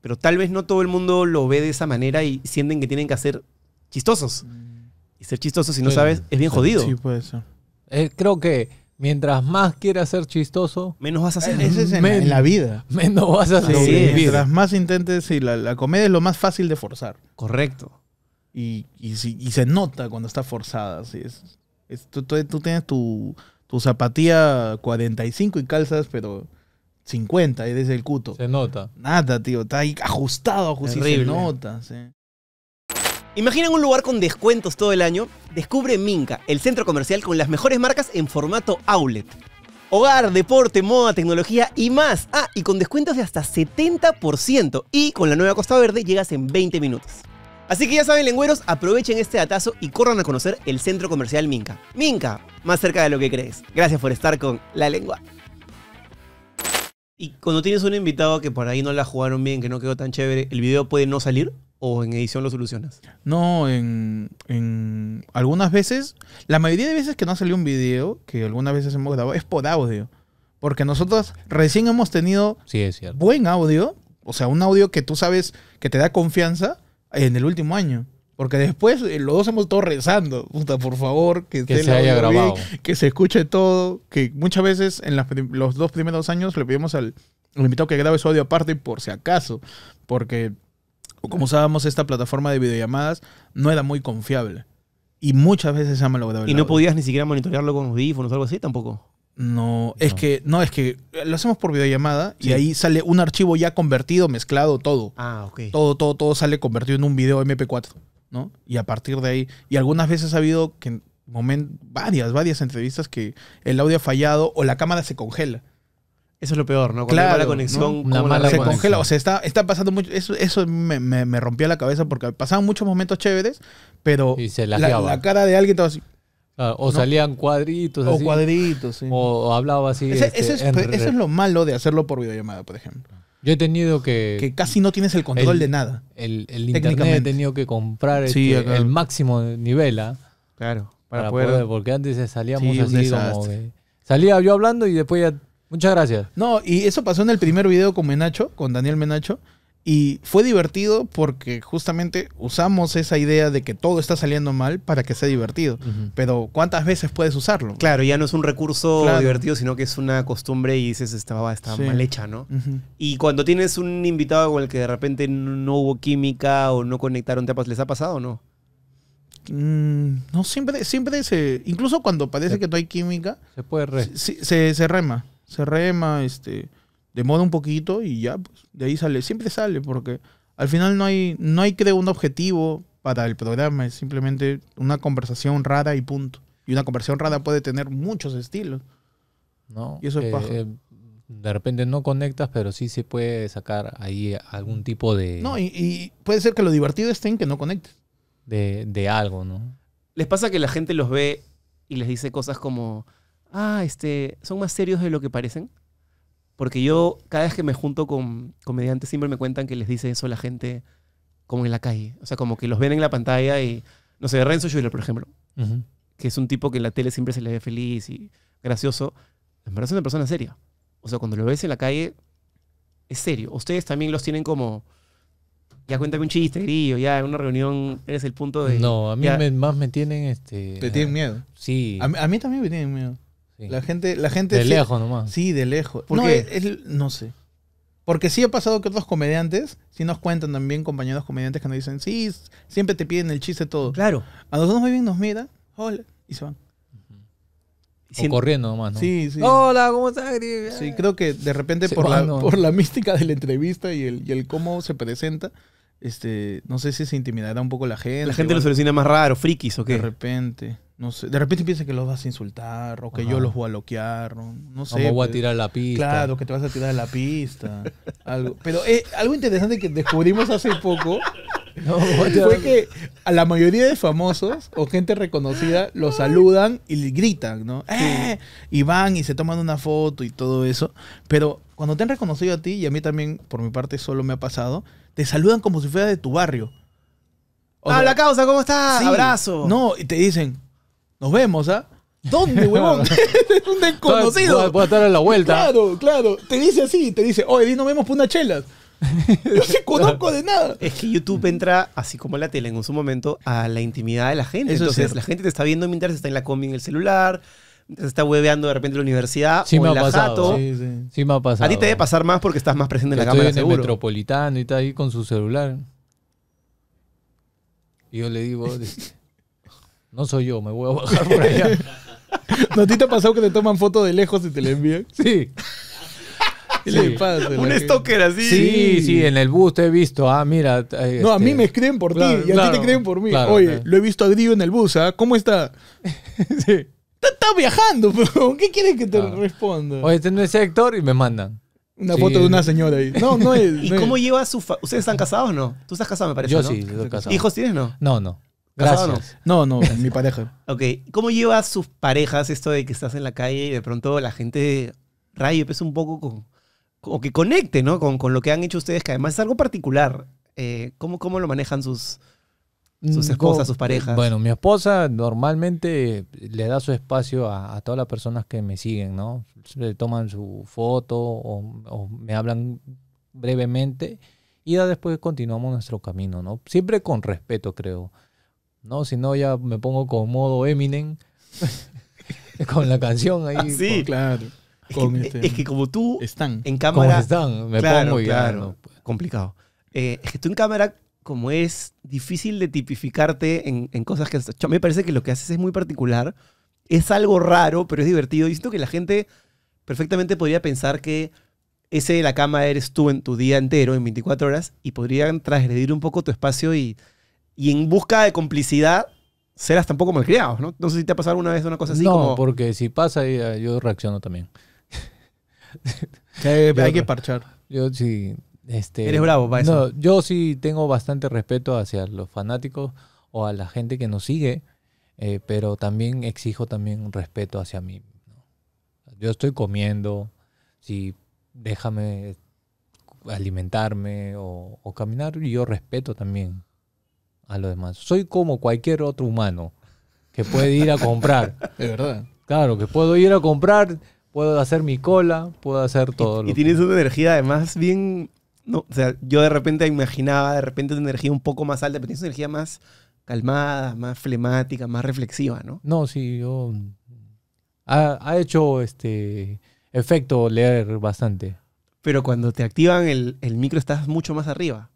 Pero tal vez no todo el mundo lo ve de esa manera y sienten que tienen que hacer chistosos. Mm. Y ser chistoso, si no sabes es bien jodido. Sí, puede ser. Eh, creo que mientras más quieras ser chistoso, menos vas a ser. en, la vida. Menos vas a ser. Sí, mientras más intentes, sí, la, comedia es lo más fácil de forzar. Correcto. Y, y, se nota cuando está forzada. es, tú, tienes tu, tu zapatilla 45 y calzas, pero 50, y desde el cuto. Se nota. Nada, tío, está ahí ajustado, ajustado. Se nota, sí. Imaginen un lugar con descuentos todo el año. Descubre Minca, el centro comercial con las mejores marcas en formato outlet. Hogar, deporte, moda, tecnología y más. Ah, y con descuentos de hasta 70%. Y con la nueva Costa Verde llegas en 20 minutos. Así que ya saben, lengüeros, aprovechen este atazo y corran a conocer el centro comercial Minca. Minca, más cerca de lo que crees. Gracias por estar con La Lengua. Y cuando tienes un invitado que por ahí no la jugaron bien, que no quedó tan chévere, ¿el video puede no salir? ¿O en edición lo solucionas? No, en, algunas veces, la mayoría de veces que no ha salido un video, que algunas veces hemos grabado, es por audio. Porque nosotros recién hemos tenido buen audio, o sea, un audio que tú sabes que te da confianza en el último año. Porque después eh, los dos hemos estado rezando, puta, por favor, que, se haya grabado. que se escuche todo, que muchas veces en los dos primeros años le pedimos al, invitado que grabe su audio aparte por si acaso, porque como usábamos esta plataforma de videollamadas, no era muy confiable. Y muchas veces se ha malogrado. ¿Y no podías ni siquiera monitorearlo con los audífonos o algo así tampoco? No, es que no es que eh, lo hacemos por videollamada y ahí sale un archivo ya convertido, mezclado todo. Ah, ok. Todo, todo, todo sale convertido en un video MP4. Y a partir de ahí, y algunas veces ha habido que moment, varias, varias entrevistas que el audio ha fallado o la cámara se congela. Eso es lo peor, ¿no? la conexión, se congela, o sea, está, está pasando mucho, eso, me, me, la cabeza porque pasaban muchos momentos chéveres, pero la, cara de alguien estaba así. Ah, o salían cuadritos. O cuadritos, sí. O, hablaba así. Este, eso es lo malo de hacerlo por videollamada, por ejemplo. Yo he tenido que... Que casi no tienes el control de nada. El, el internet he tenido que comprar este, el máximo nivel, ¿ah? Claro, para, poder, Porque antes salíamos así como Salía yo hablando y después ya... Muchas gracias. No, y eso pasó en el primer video con Menacho, con Daniel Menacho. Y fue divertido porque justamente usamos esa idea de que todo está saliendo mal para que sea divertido. Pero ¿cuántas veces puedes usarlo? Claro, ya no es un recurso divertido, sino que es una costumbre y dices, estaba está mal hecha, ¿no? Y cuando tienes un invitado con el que de repente no hubo química o no conectaron tapas, ¿les ha pasado o no? Mm, no, siempre, siempre se... Incluso cuando parece que no hay química... Se puede re. se rema, se rema, este demora un poquito y ya, pues, de ahí sale, siempre sale, porque al final no hay, no hay creo, un objetivo para el programa, es simplemente una conversación rara y punto. Y una conversación rara puede tener muchos estilos. No, y eso es eh, paja. Eh, de repente no conectas, pero sí se puede sacar ahí algún tipo de... No, y, puede ser que lo divertido esté en que no conectes. De, de algo, ¿no? ¿Les pasa que la gente los ve y les dice cosas como, ah, este, son más serios de lo que parecen? Porque yo, cada vez que me junto con comediantes, siempre me cuentan que les dice eso a la gente como en la calle. O sea, como que los ven en la pantalla y, no sé, Renzo Schuller, por ejemplo, que es un tipo que en la tele siempre se le ve feliz y gracioso. En verdad es una persona seria. O sea, cuando lo ves en la calle, es serio. Ustedes también los tienen como, ya cuéntame un chiste, grillo, ya en una reunión eres el punto de... No, a mí más me tienen... Este, ¿Te tienen miedo? Sí. a mí también me tienen miedo. La gente, la gente. De lejos nomás. Sí, de lejos. no, no sé. Porque sí ha pasado que otros comediantes, sí nos cuentan también compañeros comediantes que nos dicen, sí, siempre te piden el chiste todo. Claro. A nosotros muy bien nos mira, hola, y se van. O corriendo nomás, ¿no? Sí, sí. Hola, ¿cómo estás? Sí, creo que de repente por, la, por la mística de la entrevista y el, cómo se presenta, este, no sé si se intimidará un poco la gente. La gente los alucina más raro, frikis o qué. De repente. No sé, de repente piensas que los vas a insultar o que yo los voy a loquear, no, sé. Vamos, voy a pues, tirar la pista. Claro, que te vas a tirar la pista. *laughs* algo. Pero eh, algo interesante que descubrimos hace poco *laughs* fue que a la mayoría de famosos o gente reconocida los saludan y gritan, ¿no? ¡Eh! Y van y se toman una foto y todo eso. Pero cuando te han reconocido a ti, y a mí también, por mi parte, solo me ha pasado, te saludan como si fuera de tu barrio. O ah, la causa, ¿cómo estás? Abrazo. No, y te dicen, nos vemos, ¿ah? ¿Dónde, *laughs* huevón? *laughs* es un desconocido. Puede estar a la vuelta. Claro, claro. Te dice así, te dice, oye, no nos vemos por una chela. *laughs* No se conozco de nada. Es que YouTube entra, así como la tele en su momento, a la intimidad de la gente. Entonces, la gente te está viendo mientras está en la combi en el celular, se está hueveando de repente en la universidad sí me en ha la pasado, sí, sí. sí, me ha pasado. A ti te debe pasar más porque estás más presente en la estoy cámara, en seguro. El metropolitano y está ahí con su celular. Y yo le digo... No soy yo, me voy a bajar por allá. *laughs* ¿No te ha pasado que te toman foto de lejos y te la envían? Sí. Un stalker así. Sí, sí, en el bus te he visto. Ah, mira. Eh, no, a mí este, me escriben por ti y a ti te creen por mí. Oye, lo he visto a Grillo en el bus, ¿ah? ¿Cómo está? *laughs* Está, viajando, *laughs* pero ¿qué quieres que te ah. responda? Oye, este en es sector y me mandan. Una foto de una señora ahí. No, no es. ¿Y cómo lleva su.? ¿Ustedes están casados o no? Tú estás casado, me parece. Yo sí, estoy casado. ¿Hijos tienes no? No, no. Gracias. No? no, mi pareja. *laughs* ok, ¿cómo llevas sus parejas esto de que estás en la calle y de pronto la gente rayo, pues un poco con, o que conecte, ¿no? Con, lo que han hecho ustedes, que además es algo particular. Eh, ¿cómo, lo manejan sus, sus mm, esposas, sus parejas? Eh, bueno, mi esposa normalmente le da su espacio a, todas las personas que me siguen, ¿no? Le toman su foto o, me hablan brevemente y ya después continuamos nuestro camino, ¿no? Siempre con respeto, creo. ¿no? Si no, ya me pongo con modo Eminem *laughs* con la canción ahí. Ah, sí, claro. Este, es, que, como tú están. en cámara... están, me pongo claro, pues. Complicado. Eh, es que tú en cámara, como es difícil de tipificarte en, en cosas que... me parece que lo que haces es muy particular. Es algo raro, pero es divertido. Y siento que la gente perfectamente podría pensar que ese de la cama eres tú en tu día entero, en 24 horas, y podrían transgredir un poco tu espacio y y en busca de complicidad serás tampoco malcriado, ¿no? No sé si te ha pasado una vez una cosa así. No, porque si pasa, eh, yo reacciono también. *laughs* hay, que parchar. Yo sí. Este, Eres bravo para eso. yo sí tengo bastante respeto hacia los fanáticos o a la gente que nos sigue, eh, pero también exijo también respeto hacia mí. Yo estoy comiendo, si déjame alimentarme o, o caminar, yo respeto también a lo demás. Soy como cualquier otro humano que puede ir a comprar. *laughs* de verdad. Claro, que puedo ir a comprar, puedo hacer mi cola, puedo hacer todo. Y, y tienes una energía además bien... No, o sea, yo de repente imaginaba de repente una energía un poco más alta, pero tienes una energía más calmada, más flemática, más reflexiva, ¿no? No, sí, yo... Ha, hecho este efecto leer bastante. Pero cuando te activan el micro estás mucho más arriba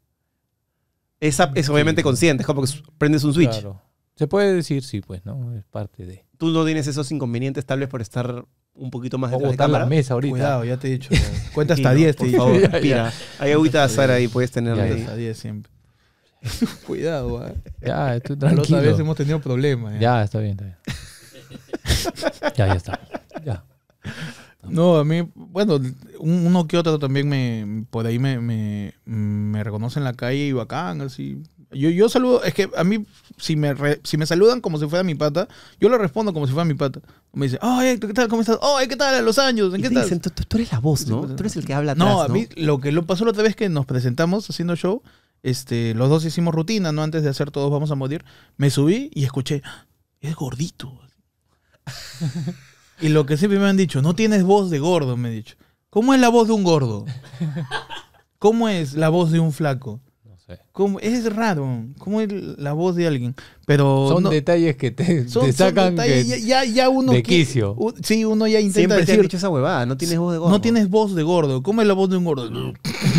es, es obviamente consciente, es como que prendes un switch. Claro. Se puede decir, sí, pues, ¿no? Es parte de. Tú no tienes esos inconvenientes, tal vez por estar un poquito más detrás de cámara. la mesa ahorita. Cuidado, ya te he dicho. Cuenta hasta 10, por favor. hay agüita azar ahí, puedes tenerla ahí. Hasta 10 siempre. *laughs* Cuidado, ¿eh? Ya, estoy tranquilo. La otra vez hemos tenido problemas. ¿eh? ya está bien, está bien. *laughs* ya, ya está. Ya. No, a mí, bueno, uno que otro también me, por ahí me, me, me reconoce en la calle y bacán, así. Yo, yo saludo, es que a mí, si me, si me saludan como si fuera mi pata, yo le respondo como si fuera mi pata. Me dice, ay, ¿qué tal? ¿Cómo estás? Ay, ¿qué tal? los años, ¿en qué tal? tú, eres la voz, ¿no? Tú eres el que habla atrás, No, a mí lo que lo pasó la otra vez que nos presentamos haciendo show, este, los dos hicimos rutina, ¿no? Antes de hacer Todos Vamos a Morir, me subí y escuché, es gordito. *laughs* Y lo que siempre me han dicho, no tienes voz de gordo, me han dicho. ¿Cómo es la voz de un gordo? *laughs* ¿Cómo es la voz de un flaco? es raro, como es la voz de alguien. Pero son detalles que te, sacan que, ya, ya uno de quicio. Que, sí, uno ya intenta decir, te esa huevada, no tienes voz de gordo. No tienes voz de gordo, ¿cómo es la voz de un gordo?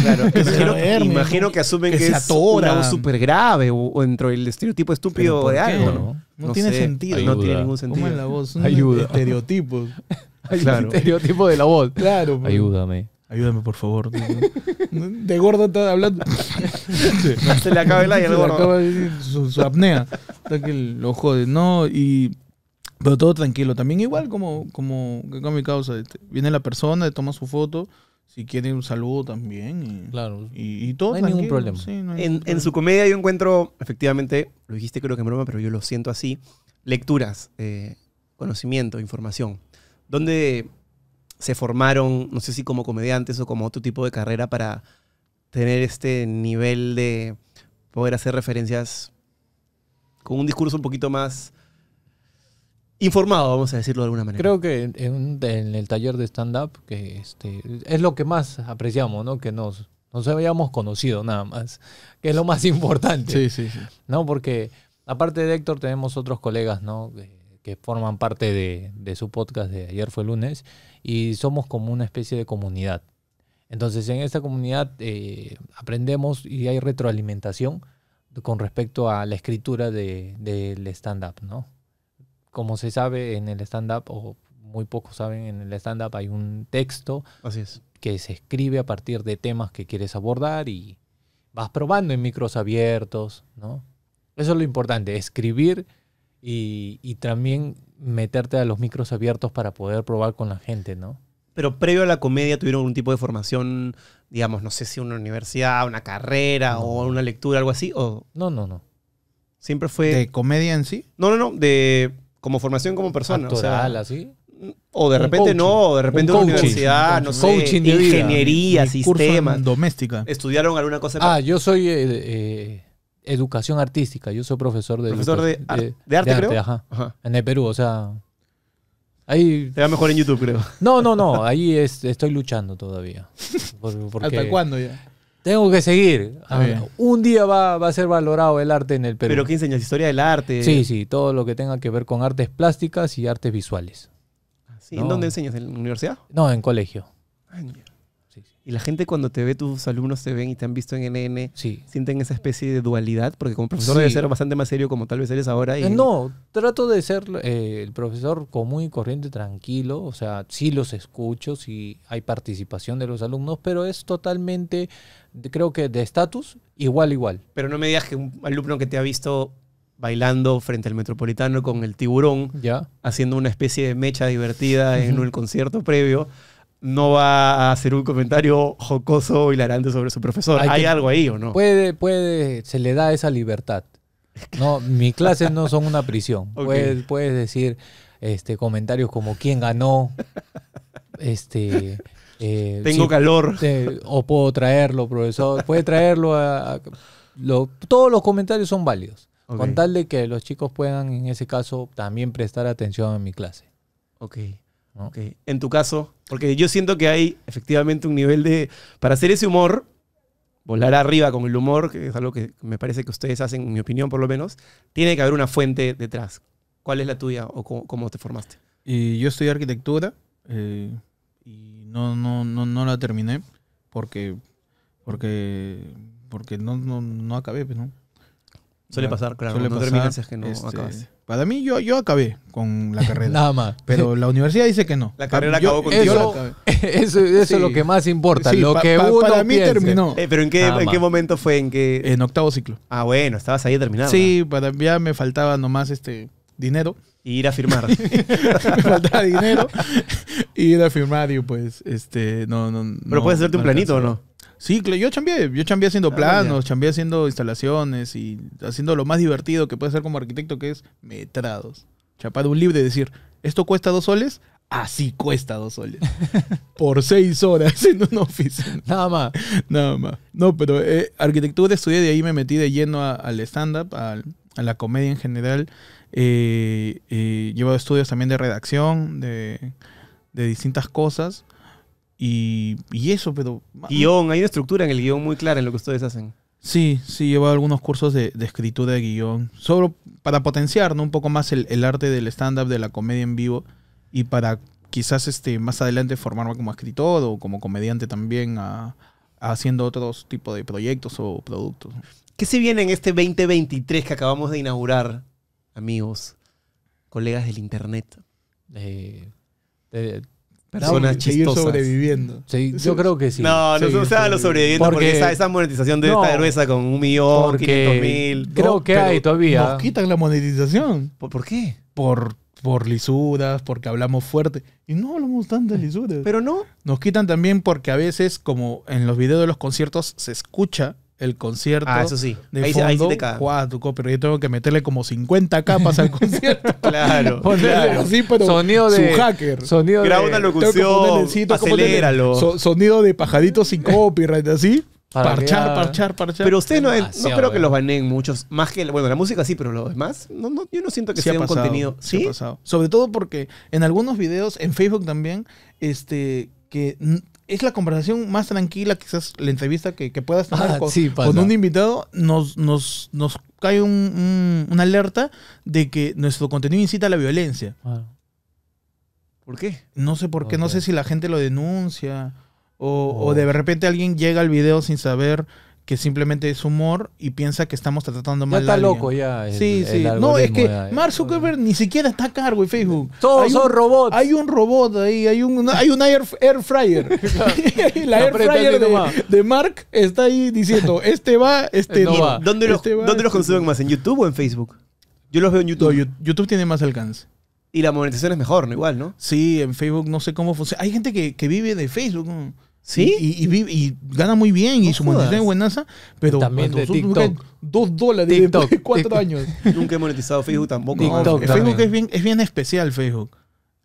Claro, *laughs* imagino, imagino, que asumen que, es una voz súper grave o, o, dentro del estereotipo estúpido de algo, ¿no? tiene sentido. No tiene ningún sentido. ¿Cómo es la voz? Ayuda. Estereotipos. *laughs* claro. estereotipo de la voz. Claro. Pues. Ayúdame. Ayúdame, por favor. *laughs* De gordo está hablando. *laughs* Se le acaba el aire al gordo. Su, apnea. que lo jode. No, y. Pero todo tranquilo. También igual como, como mi causa. Este, viene la persona, toma su foto. Si quiere un saludo también. claro. Y, todo. No hay ningún problema. en, en, su comedia yo encuentro, efectivamente, lo dijiste creo que en broma, pero yo lo siento así. Lecturas, eh, conocimiento, información. Donde se formaron, no sé si como comediantes o como otro tipo de carrera para tener este nivel de poder hacer referencias con un discurso un poquito más informado, vamos a decirlo de alguna manera. Creo que en, el taller de stand-up, que este, es lo que más apreciamos, ¿no? Que nos, nos habíamos conocido nada más, que es lo más *laughs* importante. Sí, sí, ¿No? Porque aparte de Héctor tenemos otros colegas, ¿no? que forman parte de, su podcast de ayer fue lunes, y somos como una especie de comunidad. Entonces en esta comunidad eh, aprendemos y hay retroalimentación con respecto a la escritura del de, stand-up, ¿no? Como se sabe en el stand-up, o muy pocos saben, en el stand-up hay un texto Así que se escribe a partir de temas que quieres abordar y vas probando en micros abiertos, ¿no? Eso es lo importante, escribir y, también meterte a los micros abiertos para poder probar con la gente, ¿no? Pero previo a la comedia tuvieron algún tipo de formación, digamos, no sé si una universidad, una carrera o una lectura, algo así, o... No, no, no. Siempre fue... ¿De comedia en sí? No, no, no, de... como formación como persona. o así. O de repente no, de repente una universidad, no sé, ingeniería, sistemas. Doméstica. ¿Estudiaron alguna cosa? Ah, yo soy eh, eh, educación artística. Yo soy profesor de... Profesor de, arte, creo. En el Perú, o sea... Ahí... Te va mejor en YouTube, creo. No, no, no. Ahí estoy luchando todavía. *laughs* ¿Hasta cuándo ya? Tengo que seguir. Ah, ah, un día va, a ser valorado el arte en el Perú. ¿Pero qué enseñas? Historia del arte. Sí, sí. Todo lo que tenga que ver con artes plásticas y artes visuales. Ah, ¿Sí? ¿En dónde enseñas? ¿En la universidad? No, en colegio. Y la gente cuando te ve, tus alumnos te ven y te han visto en NN, sienten esa especie de dualidad, porque como profesor debe ser bastante más serio como tal vez eres ahora. Eh, no, trato de ser eh, el profesor común y corriente, tranquilo, o sea, sí los escucho, sí hay participación de los alumnos, pero es totalmente, creo que de estatus, igual, igual. Pero no me digas que un alumno que te ha visto bailando frente al Metropolitano con el tiburón, haciendo una especie de mecha divertida en un concierto previo no va a hacer un comentario jocoso o hilarante sobre su profesor. ¿Hay, algo ahí o no? Puede, puede, se le da esa libertad. No, mis clases no son una prisión. *laughs* Puedes, decir este, comentarios como quién ganó, este, *laughs* eh, tengo calor. o puedo traerlo, profesor. Puede traerlo a, todos los comentarios son válidos. Con tal de que los chicos puedan, en ese caso, también prestar atención a mi clase. Ok. En tu caso, porque yo siento que hay efectivamente un nivel de... Para hacer ese humor, volar arriba con el humor, que es algo que me parece que ustedes hacen, en mi opinión por lo menos, tiene que haber una fuente detrás. ¿Cuál es la tuya o cómo, te formaste? Y yo estudié arquitectura eh, y no, no, no, no la terminé porque, porque, porque no, no, no acabé, pues, ¿no? Suele pasar, claro. Suele pasar, terminas, es que no este, Para mí, yo, yo acabé con la carrera. *laughs* Nada más. Pero la universidad dice que no. La carrera acabó contigo. *laughs* Eso, eso, es lo que más importa. lo que uno Para mí terminó. Eh, pero ¿en qué, ¿en qué momento fue? ¿En qué? En octavo ciclo. Ah, bueno, estabas ahí terminando. Sí, para ya me faltaba nomás este dinero. Y ir a firmar. me *laughs* faltaba dinero. y ir a firmar y pues, este, no, no. Pero puedes hacerte un planito o no. Sí, yo chambié, yo chambié haciendo ah, planos, chambié haciendo instalaciones y haciendo lo más divertido que puede ser como arquitecto, que es metrados. Chapar un libro y decir, esto cuesta dos soles, así cuesta dos soles. *laughs* Por seis horas en un office. Nada más. Nada más. No, pero eh, arquitectura estudié, de ahí me metí de lleno al stand-up, a, la comedia en general. Eh, eh llevo estudios también de redacción, de distintas cosas. Y, eso, pero... Guión, hay una estructura en el guión muy clara en lo que ustedes hacen. Sí, sí, llevo algunos cursos de, escritura de guión, solo para potenciar un poco más el, arte del stand-up, de la comedia en vivo, y para quizás este, más adelante formarme como escritor o como comediante también, a, haciendo otros tipos de proyectos o productos. ¿Qué se viene en este 2023 que acabamos de inaugurar, amigos, colegas del Internet? Eh, personas chistosas. sobreviviendo. Sí, yo creo que sí. No, no se van los sobrevivientes porque, esa, monetización de esta cerveza con un millón, 500 mil. Creo que hay todavía. Nos quitan la monetización. ¿Por, qué? Por, por lisuras, porque hablamos fuerte. Y no hablamos tantas lisuras. Pero no. Nos quitan también porque a veces, como en los videos de los conciertos, se escucha el concierto. Ah, eso sí. De ahí, fondo, ahí te Yo tengo que meterle como 50 capas al *laughs* concierto. claro. *laughs* pero sonido de, su hacker. Sonido Graba de, una locución, aceléralo. sonido de pajaditos sin copyright, así. parchar, parchar, parchar. Pero ustedes no, no creo que ¿eh? los baneen muchos. Más que, bueno, la música sí, pero lo demás, no, yo no siento que sea un contenido. Sí, Sobre todo porque en algunos videos, en Facebook también, este, que es la conversación más tranquila, quizás la entrevista que, puedas tener ah, con, un invitado, nos, nos, nos cae una alerta de que nuestro contenido incita a la violencia. ¿Por qué? No sé por qué, no sé si la gente lo denuncia o oh. de repente alguien llega al video sin saber que simplemente es humor y piensa que estamos tratando mal. Ya está loco ya. sí, sí. no, es que Mark Zuckerberg ni siquiera está a cargo en Facebook. Todos son robots. Hay un robot ahí, hay un, hay un air, fryer. *laughs* *laughs* la air fryer de, Mark está ahí diciendo, *laughs* este va, este no, va. ¿Dónde los, este este consumen más? ¿En YouTube o en Facebook? Yo los veo en YouTube. YouTube tiene más alcance. Y la monetización es mejor, ¿no? Igual, ¿no? Sí, en Facebook no sé cómo funciona. Hay gente que, que vive de Facebook. ¿no? Sí. Y, gana muy bien y su monetización es buenaza, pero también de TikTok. Dos dólares cuatro años. *laughs* Nunca he monetizado Facebook tampoco. Facebook es bien, especial, Facebook.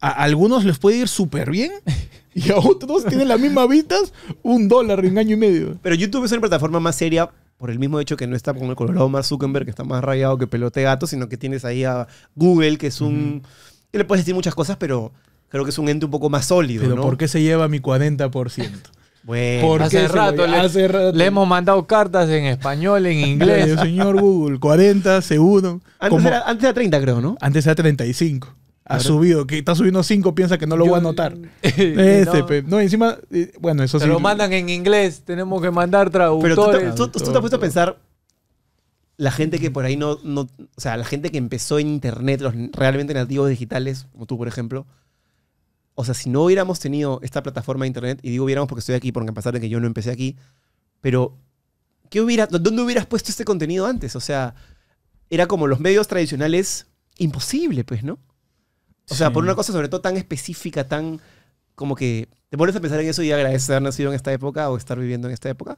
A algunos les puede ir súper bien *laughs* y a otros tienen las mismas vistas, un dólar en año y medio. Pero YouTube es una plataforma más seria por el mismo hecho que no está con el colorado Mark Zuckerberg, que está más rayado que pelote gato, sino que tienes ahí a Google, que es un... le puedes decir muchas cosas, pero creo que es un ente un poco más sólido. Pero ¿por qué se lleva mi 40%? *laughs* Bueno, hace, rato, le, le hemos mandado cartas en español, en inglés. señor Google, 40, seguro. Antes, era, antes 30, creo, ¿no? Antes era 35. Ha subido, que está subiendo 5, piensa que no lo voy a notar. *laughs* Este, no. encima, eh, bueno, eso sí. Se lo mandan en inglés, tenemos que mandar traductores. Pero tú, te has puesto a pensar, la gente que por ahí no, no, o sea, la gente que empezó en internet, los realmente nativos digitales, como tú, por ejemplo, o sea, si no hubiéramos tenido esta plataforma de Internet, y digo hubiéramos porque estoy aquí, porque a pesar de que yo no empecé aquí, pero ¿qué hubiera, ¿dónde hubieras puesto este contenido antes? O sea, era como los medios tradicionales, imposible, pues, ¿no? O sea, por una cosa sobre todo tan específica, tan como que te pones a pensar en eso y agradecer haber nacido en esta época o estar viviendo en esta época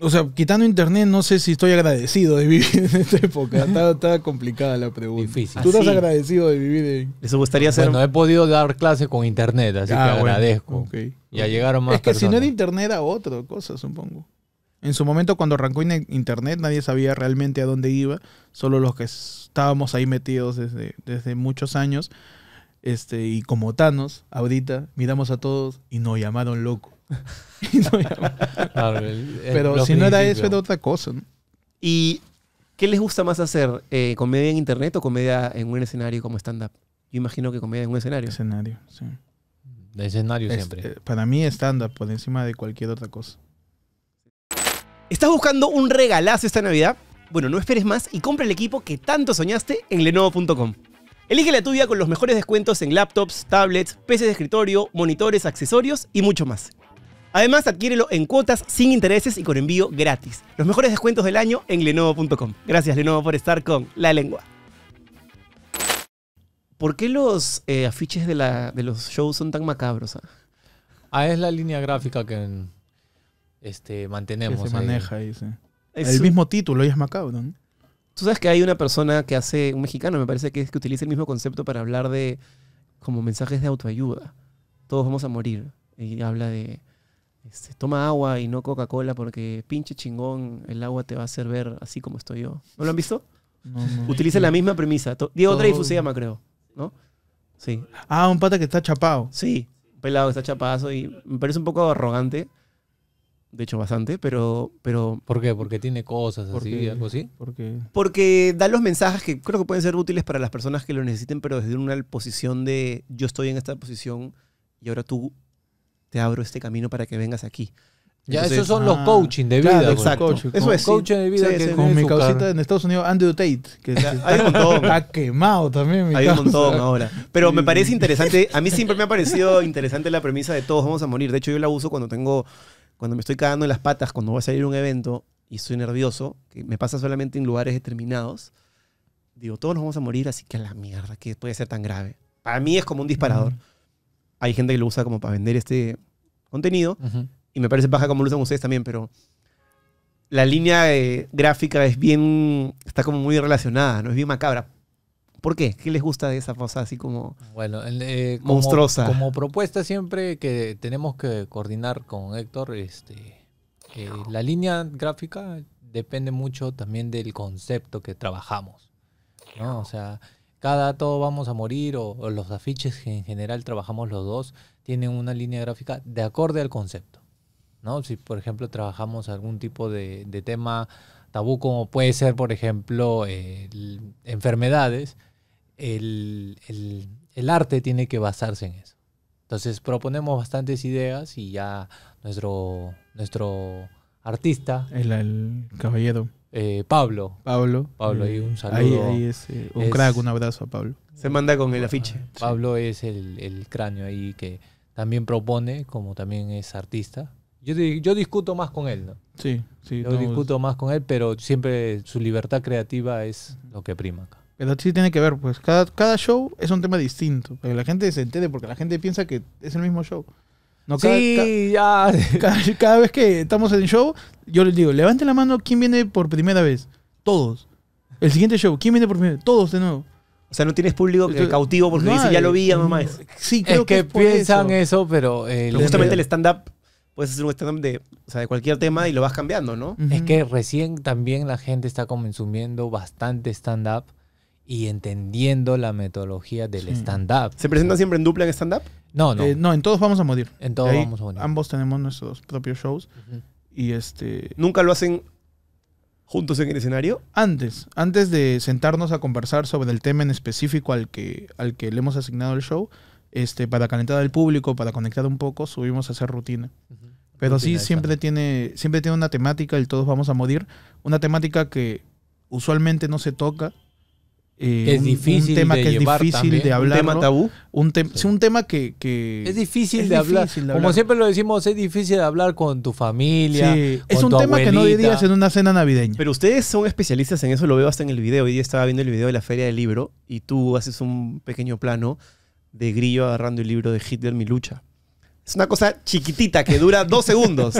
o sea, quitando internet, no sé si estoy agradecido de vivir *laughs* en esta época. Está, complicada la pregunta. Difícil. ¿Tú no estás agradecido de vivir en.? Eso gustaría ser. Bueno, he podido dar clase con internet, así ah, que agradezco. Ya llegaron más. Es que si no era internet, a otra cosa, supongo. En su momento, cuando arrancó internet, nadie sabía realmente a dónde iba, solo los que estábamos ahí metidos desde, desde muchos años. Este, y como Thanos, ahorita miramos a todos y nos llamaron locos. *laughs* Pero si no era eso, era otra cosa. ¿Y qué les gusta más hacer? Eh, ¿Comedia en internet o comedia en un escenario como stand-up? Yo imagino que comedia en un escenario. Escenario, sí. De escenario siempre. Eh, para mí, stand-up por encima de cualquier otra cosa. ¿Estás buscando un regalazo esta Navidad? Bueno, no esperes más y compra el equipo que tanto soñaste en lenovo.com. Elige la tuya con los mejores descuentos en laptops, tablets, PCs de escritorio, monitores, accesorios y mucho más. Además, adquiérelo en cuotas sin intereses y con envío gratis. Los mejores descuentos del año en lenovo.com. Gracias Lenovo por estar con La Lengua. ¿Por qué los eh, afiches de, los shows son tan macabros? Ah? ah es la línea gráfica que este, mantenemos. se maneja ahí, sí. El mismo título y es macabro. Tú sabes que hay una persona que hace, un mexicano me parece que es que utiliza el mismo concepto para hablar de como mensajes de autoayuda. Todos vamos a morir. Y habla de se este, toma agua y no Coca-Cola porque pinche chingón, el agua te va a hacer ver así como estoy yo. ¿No lo han visto? Utiliza la misma premisa. Diego otra se llama, creo, ¿no? Sí. Ah, un pata que está chapado. Sí, un pelado que está chapazo y me parece un poco arrogante. De hecho, bastante, pero... pero ¿Por qué? ¿Porque tiene cosas así, algo así? Porque... porque da los mensajes que creo que pueden ser útiles para las personas que lo necesiten, pero desde una posición de yo estoy en esta posición y ahora tú te abro este camino para que vengas aquí. Ya, esos son los ah, coaching de vida. Claro, exacto. Eso es. Coaching de vida. que con mi causita en Estados Unidos, Andrew Tate. Que hay un montón. Está quemado también mi Hay un montón ahora. Pero me parece interesante. A mí siempre me ha parecido interesante la premisa de todos vamos a morir. De hecho, yo la uso cuando tengo. Cuando me estoy cagando en las patas, cuando voy a salir un evento y soy nervioso, que me pasa solamente en lugares determinados, digo, todos nos vamos a morir, así que a la mierda, que puede ser tan grave. Para mí es como un disparador hay gente que lo usa como para vender este contenido. Y me parece baja como lo usan ustedes también, pero la línea eh, gráfica es bien. está como muy relacionada, ¿no? Es bien macabra. ¿Por qué? ¿Qué les gusta de esa cosa así como bueno, eh, monstruosa? Como, propuesta siempre que tenemos que coordinar con Héctor, este, eh, la línea gráfica depende mucho también del concepto que trabajamos. ¿no? O sea, cada Todo Vamos a Morir o, los afiches que en general trabajamos los dos tienen una línea gráfica de acorde al concepto. ¿no? Si, por ejemplo, trabajamos algún tipo de, tema tabú, como puede ser, por ejemplo, enfermedades, el, arte tiene que basarse en eso. Entonces proponemos bastantes ideas y ya nuestro, nuestro artista. el caballero. Eh, Pablo. Pablo. Pablo, ahí un eh, saludo. Ahí, es, eh, un crack, un abrazo a Pablo. Se manda con el afiche. Ah, Pablo es el, el, cráneo ahí que también propone, como también es artista. Yo, yo discuto más con él, ¿no? Sí, sí. Yo discuto más con él, pero siempre su libertad creativa es lo que prima acá. Pero sí tiene que ver, pues cada, cada show es un tema distinto, pero la gente se entere, porque la gente piensa que es el mismo show cada, sí, ya. *laughs* Cada, vez que estamos en el show, yo les digo, levanten la mano quién viene por primera vez. Todos. El siguiente show, ¿quién viene por primera vez? Todos de nuevo. O sea, no tienes público cautivo porque dicen ya lo vi, ya Sí, creo que, piensan eso, pero, eh, justamente el stand-up, puedes hacer un stand-up de, cualquier tema y lo vas cambiando, ¿no? Es que recién también la gente está consumiendo bastante stand-up y entendiendo la metodología del stand-up. ¿Se presentan siempre en dupla en stand-up? No, no. Eh, no, en todos vamos a morir. En todos vamos a morir. Ambos tenemos nuestros propios shows. Y este. ¿Nunca lo hacen juntos en el escenario? Antes. Antes de sentarnos a conversar sobre el tema en específico al que, al que le hemos asignado el show. Este, para calentar al público, para conectar un poco, subimos a hacer rutina. Pero sí, siempre tiene, siempre tiene una temática, el todos vamos a morir, una temática que usualmente no se toca, eh, es un, difícil tema de que es difícil de hablar. Un tema tabú. Un, un tema que, es, difícil, de hablar. Como siempre lo decimos, es difícil de hablar con tu familia. es un tema que no dirías en una cena navideña. Pero ustedes son especialistas en eso, lo veo hasta en el video. Hoy día estaba viendo el video de la Feria del Libro y tú haces un pequeño plano de Grillo agarrando el libro de Hitler, Mi Lucha. Es una cosa chiquitita que dura *laughs* dos segundos.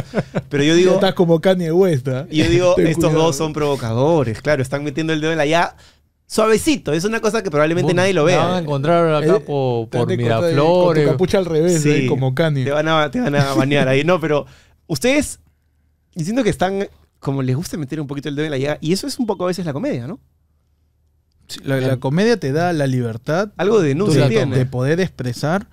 Pero yo digo. Estás como Kanye West. ¿ah? Y yo digo, *laughs* estos dos son provocadores, claro, están metiendo el dedo en la ya suavecito. Es una cosa que probablemente nadie lo vea. Te van a encontrar acá eh, por, por Miraflores. Con capucha al revés, eh, como Kanye. Te van a, te banear ahí. No, pero ustedes, diciendo que están, como les gusta meter un poquito el dedo en la llaga, y eso es un poco a veces la comedia, ¿no? la, comedia te da la libertad. Algo de denuncia, de, poder expresar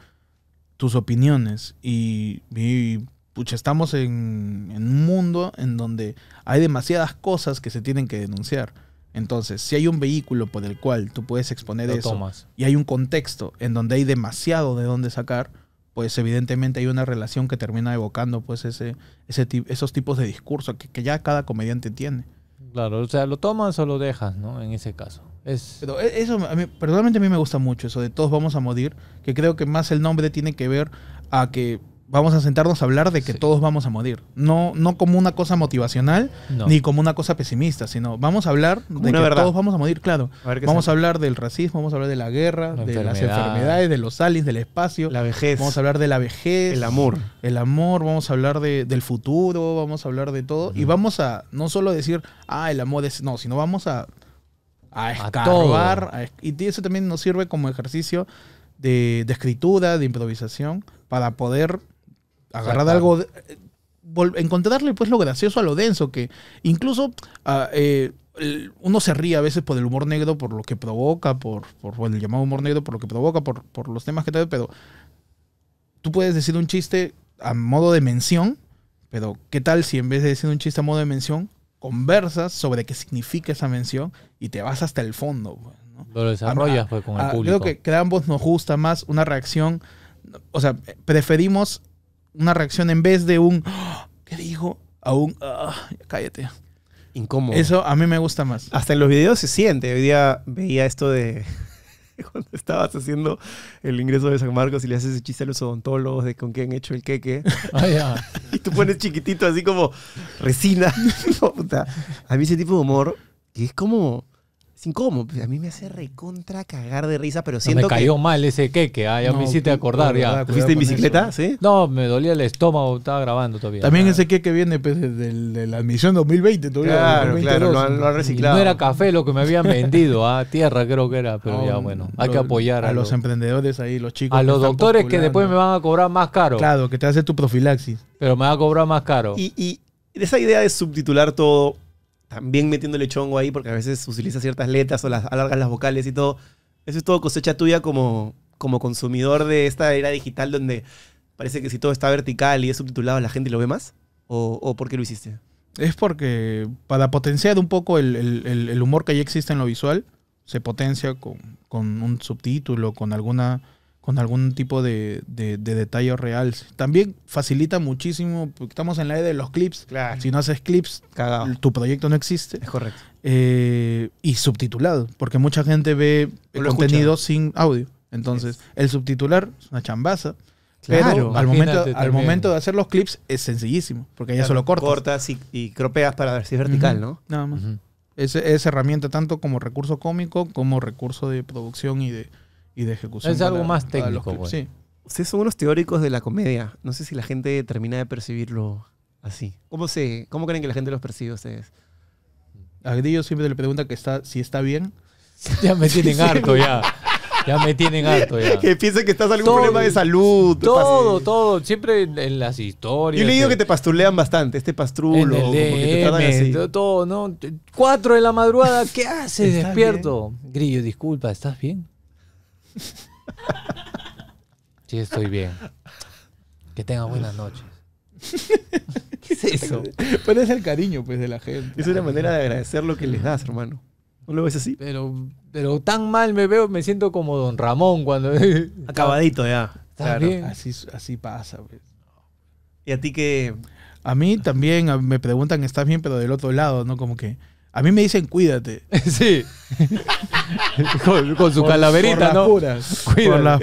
tus opiniones. Y, pucha, estamos en, un mundo en donde hay demasiadas cosas que se tienen que denunciar. Entonces, si hay un vehículo por el cual tú puedes exponer eso y hay un contexto en donde hay demasiado de dónde sacar, pues evidentemente hay una relación que termina evocando pues ese, esos tipos de discurso que, ya cada comediante tiene. Claro, o sea, lo tomas o lo dejas, ¿no? En ese caso. Es... Pero e, eso, personalmente a mí me gusta mucho eso de todos vamos a morir, que creo que más el nombre tiene que ver a que vamos a sentarnos a hablar de que todos vamos a morir. No, no como una cosa motivacional ni como una cosa pesimista, sino vamos a hablar de que todos vamos a morir, claro. vamos a hablar del racismo, vamos a hablar de la guerra, de las enfermedades, de los aliens, del espacio. La vejez. Vamos a hablar de la vejez. El amor. El amor, vamos a hablar del futuro, vamos a hablar de todo. Y vamos a no solo decir, ah, el amor es. No, sino vamos a, a escarbar. y eso también nos sirve como ejercicio de, de escritura, de improvisación, para poder agarrar algo... encontrarle pues lo gracioso a lo denso, que incluso ah, eh, uno se ríe a veces por el humor negro, por lo que provoca, por, por, el llamado humor negro, por lo que provoca, por, por, los temas que trae, pero tú puedes decir un chiste a modo de mención, pero ¿qué tal si en vez de decir un chiste a modo de mención, conversas sobre qué significa esa mención y te vas hasta el fondo? Pues, lo desarrollas ah, pues, con ah, el público. Creo que, que a ambos nos gusta más una reacción, o sea, preferimos una reacción en vez de un ah, ¿qué dijo? a un ah, cállate. Incómodo. Eso a mí me gusta más. Hasta en los videos se siente. Hoy día veía esto de *laughs* cuando estabas haciendo el ingreso de San Marcos y le haces ese chiste a los odontólogos de con qué han hecho el queque. *laughs* Ah, *laughs* y tú pones chiquitito así como resina. A mí ese tipo de humor que es como sin cómo. Pues, a mí me hace recontra cagar de risa, pero siento no, me cayó mal ese queque, ya me hiciste acordar. ya. ¿Fuiste en bicicleta? ¿Sí? No, me dolía el estómago, estaba grabando todavía. También ese queque viene pues, de la admisión 2020, todavía. Claro, claro, lo han, reciclado. No era café lo que me habían vendido, ah, tierra creo que era, pero ya bueno, hay que apoyar. A, los, emprendedores ahí, los chicos. A los doctores que después me van a cobrar más caro. Claro, que te hace tu profilaxis. Pero me va a cobrar más caro. y esa idea de subtitular todo también metiéndole chongo ahí, porque a veces utiliza ciertas letras o las alargas las vocales y todo. Eso es todo cosecha tuya como, como consumidor de esta era digital donde parece que si todo está vertical y es subtitulado, la gente lo ve más. ¿O, o por qué lo hiciste? Es porque para potenciar un poco el, humor que ya existe en lo visual, se potencia con, con un subtítulo, con alguna con algún tipo de, de, de, detalle real. También facilita muchísimo, porque estamos en la era de los clips. Si no haces clips, tu proyecto no existe. Es correcto. Eh, y subtitulado, porque mucha gente ve contenido sin audio. Entonces, el subtitular es una chambaza. pero al momento, al momento de hacer los clips es sencillísimo, porque ya solo cortas. Cortas y, cropeas para ver si es vertical, ¿no? Nada más. es herramienta tanto como recurso cómico como recurso de producción y de, y de ejecución. Es algo más técnico. sí. Ustedes son unos teóricos de la comedia. No sé si la gente termina de percibirlo así. ¿Cómo, se, cómo creen que la gente los percibe a ustedes? A Grillo siempre le pregunta que está, si está bien. *laughs* Ya me tienen harto, ya. Ya me tienen harto, ya. *laughs* Que piensen que estás algún todo, problema de salud. Todo, todo. Siempre en, las historias. Yo le digo que te pastulean bastante, este pastrulo. Todo, ¿no? Cuatro de la madrugada, ¿qué haces despierto? Grillo, disculpa, ¿estás bien? Sí, estoy bien. Que tenga buenas noches. ¿Qué es eso? Pero es el cariño, pues, de la gente. Es una manera de agradecer lo que les das, hermano. ¿No lo ves así? Pero, pero tan mal me veo, me siento como Don Ramón cuando... *laughs* Acabadito ya. así, así pasa, pues. ¿Y a ti que A mí también me preguntan, ¿estás bien? Pero del otro lado, ¿no? Como que... A mí me dicen, cuídate. *laughs* sí. *laughs* *laughs* con, su calaverita, ¿no? las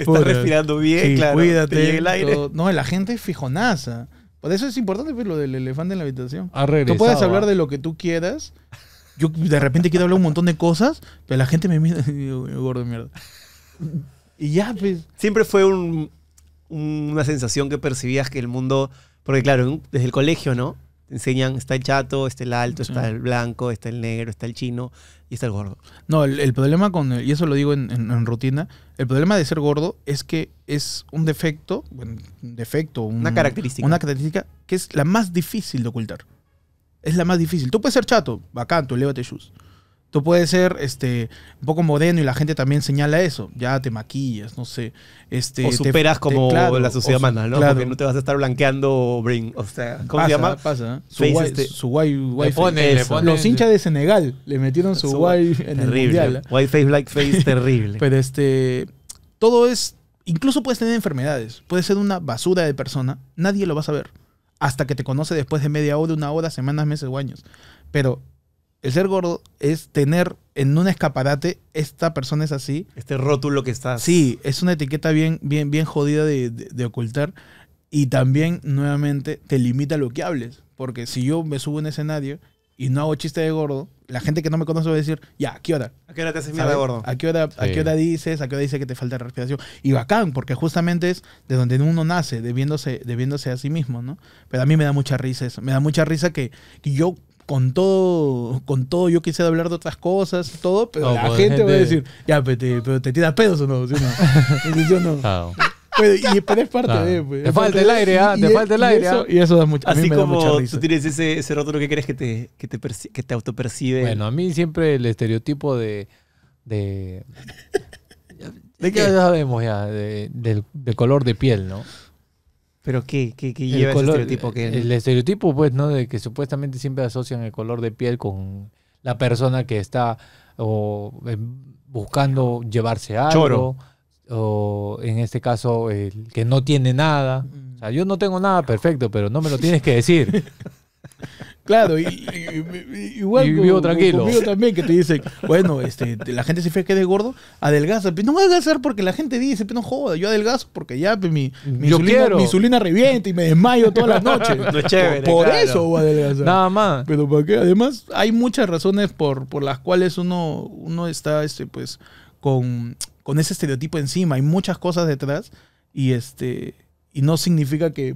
puras. respirando bien, claro. Cuídate. el aire. No, la gente es fijonaza. Por eso es importante pues, lo del elefante en la habitación. Tú puedes hablar ¿ah? de lo que tú quieras. Yo de repente quiero hablar un montón de cosas, pero la gente me mira y gordo de mierda. Y ya, pues. Siempre fue una sensación que percibías que el mundo. Porque, claro, desde el colegio, ¿no? enseñan, está el chato, está el alto, está el blanco, está el negro, está el chino y está el gordo. No, el, problema con, y eso lo digo en, rutina, el problema de ser gordo es que es un defecto, un defecto, una característica. Una característica que es la más difícil de ocultar. Es la más difícil. Tú puedes ser chato, bacán, tú levate shoes. Tú puedes ser este un poco moderno y la gente también señala eso. Ya te maquillas, no sé. Este, o superas como la sociedad humana, ¿no? Porque no te vas a estar blanqueando O sea, ¿cómo pasa, se llama? ¿eh? Este, su guay, Los hinchas de Senegal le metieron su, guay en terrible, el mundial. White ¿eh? face, black face, *laughs* terrible. Pero este. Todo es. Incluso puedes tener enfermedades. Puedes ser una basura de persona. Nadie lo va a saber. Hasta que te conoce después de media hora, una hora, semanas, meses o años. Pero el ser gordo es tener en un escaparate, esta persona es así. Este rótulo que está. Sí, es una etiqueta bien, bien, bien jodida de, ocultar. Y también, nuevamente, te limita lo que hables. Porque si yo me subo en escenario y no hago chiste de gordo, la gente que no me conoce va a decir, ya, ¿a qué hora? ¿A qué hora te haces mierda gordo? ¿A qué, hora, dices? ¿A qué hora dices que te falta respiración? Y bacán, porque justamente es de donde uno nace, debiéndose, debiéndose a sí mismo, ¿no? Pero a mí me da mucha risa eso. Me da mucha risa que yo con todo, con todo, yo quisiera hablar de otras cosas, todo, pero la pues, gente, me va a decir, ya, pero te, tira tiras pedos o no, Y yo no? y, pero es parte de. Pues, te ah, falta el aire, ¿ah? ¿eh? Te falta el aire. Y eso, y eso da mucho, Así como tú tienes ese, ese rótulo que crees que te, que te, autopercibe. Bueno, a mí siempre el estereotipo de. ¿De, ¿De qué? Ya sabemos ya, de, del color de piel, ¿no? ¿Pero qué, qué, qué lleva el estereotipo? Que... El estereotipo, pues, ¿no? De que supuestamente siempre asocian el color de piel con la persona que está o, em, buscando llevarse algo. O en este caso, el que no tiene nada. Mm. O sea, yo no tengo nada perfecto, pero no me lo tienes que decir. *laughs* Claro, y, igual. también, que te dicen, bueno, este, la gente se fija que gordo, adelgaza. Pues, no voy a adelgazar porque la gente dice, pero pues, no joda, yo adelgazo porque ya pues, mi, insulina, revienta y me desmayo todas las noches. *laughs* No chévere, por, eso voy a adelgazar. Nada más. Pero ¿para qué? Además, hay muchas razones por, por las cuales uno, uno está, este, pues, con, con ese estereotipo encima. Hay muchas cosas detrás y este. Y no significa que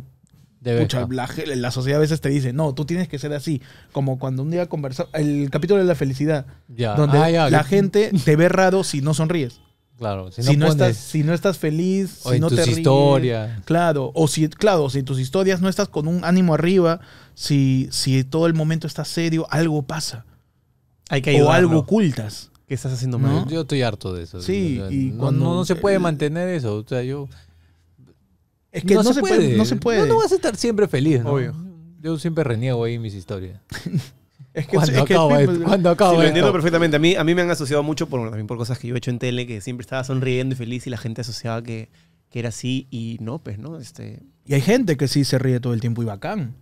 la, sociedad a veces te dice, no, tú tienes que ser así. Como cuando un día conversamos, el capítulo de la felicidad, donde ah, la gente te ve raro si no sonríes. Claro, si no, estás, si no estás feliz, si no te ríes, Claro, o si, claro, si tus historias no estás con un ánimo arriba, si, si todo el momento estás serio, algo pasa. Hay que O algo ocultas. Que estás haciendo mal. Yo estoy harto de eso. Sí, y cuando, no, se puede mantener eso. O sea, yo es que no, se, puede. No No, vas a estar siempre feliz, Obvio. Yo siempre reniego ahí mis historias. *laughs* Es que, cuando acaba cuando entiendo perfectamente. A mí, a mí me han asociado mucho por, también por cosas que yo he hecho en tele, que siempre estaba sonriendo y feliz y la gente asociaba que, que era así y no, pues, ¿no? Este... Y hay gente que sí se ríe todo el tiempo y bacán.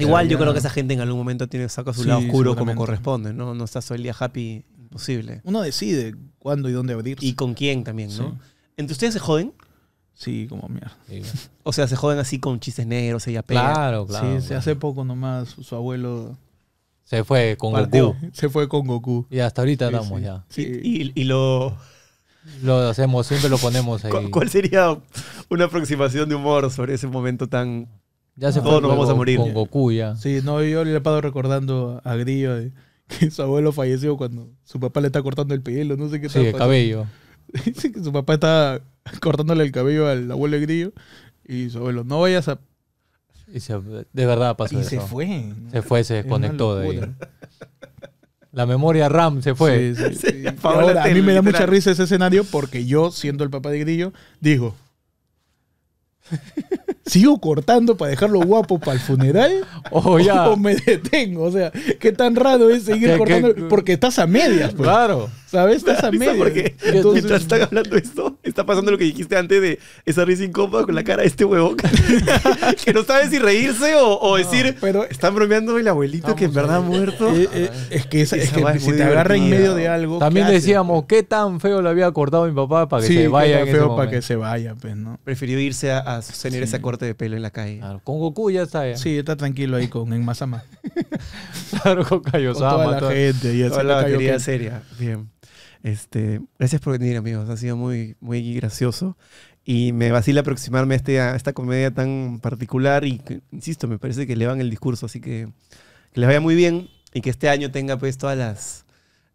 Igual yo creo que esa gente en algún momento tiene saca su lado oscuro como corresponde, ¿no? No está todo el día happy, imposible. Uno decide cuándo y dónde abrirse. Y con quién también, ¿no? ¿Entre ustedes se joden? Sí, como mierda. *laughs* O sea, se joden así con chistes negros, ella pega. Claro, claro. Sí, hace poco nomás su, abuelo. Se fue con Goku. Se fue con Goku. Y hasta ahorita estamos ya. Sí. Y, lo. Lo hacemos, siempre lo ponemos ahí. ¿Cuál, sería una aproximación de humor sobre ese momento tan. Ya se fue vamos a morir. Con Goku ya. Sí, no, yo le he estado recordando a Grillo eh, que su abuelo falleció cuando su papá le está cortando el pelo, no sé qué Sí, el cabello. *laughs* Dice que su papá está *laughs* cortándole el cabello al abuelo de grillo y su abuelo, no vayas a... Y se, de verdad pasó y se fue. Se fue, se desconectó de ahí. La memoria RAM se fue. a mí me da mucha risa ese escenario porque yo, siendo el papá de Grillo, digo, *laughs* ¿Sigo cortando para dejarlo guapo para el funeral? *laughs* o ya. me detengo. O sea, qué tan raro es seguir cortando. porque estás a medias. Pues. Claro. ¿Sabes? Estás a medio. Porque mientras están hablando esto, está pasando lo que dijiste antes de esa risa incómoda con la cara de este huevón *laughs* que no sabe si reírse o, decir, están bromeando el abuelito que en verdad ha muerto. Eh, eh, es que, esa, es que si te agarra en medio de algo. También decíamos, qué tan feo le había cortado mi papá para que se vaya. Qué feo para que se vaya, pues, Prefirió irse a, a esa corte de pelo en la calle. Claro, con Goku ya está. Sí, está tranquilo ahí con en *laughs* claro, con Kaiosama. Con toda la gente. Y la seria. Bien. Este, gracias por venir, amigos. Ha sido muy, muy gracioso. Y me vacila aproximarme a, este, a esta comedia tan particular. Y, insisto, me parece que le van el discurso. Así que les vaya muy bien y que este año tenga pues todas las,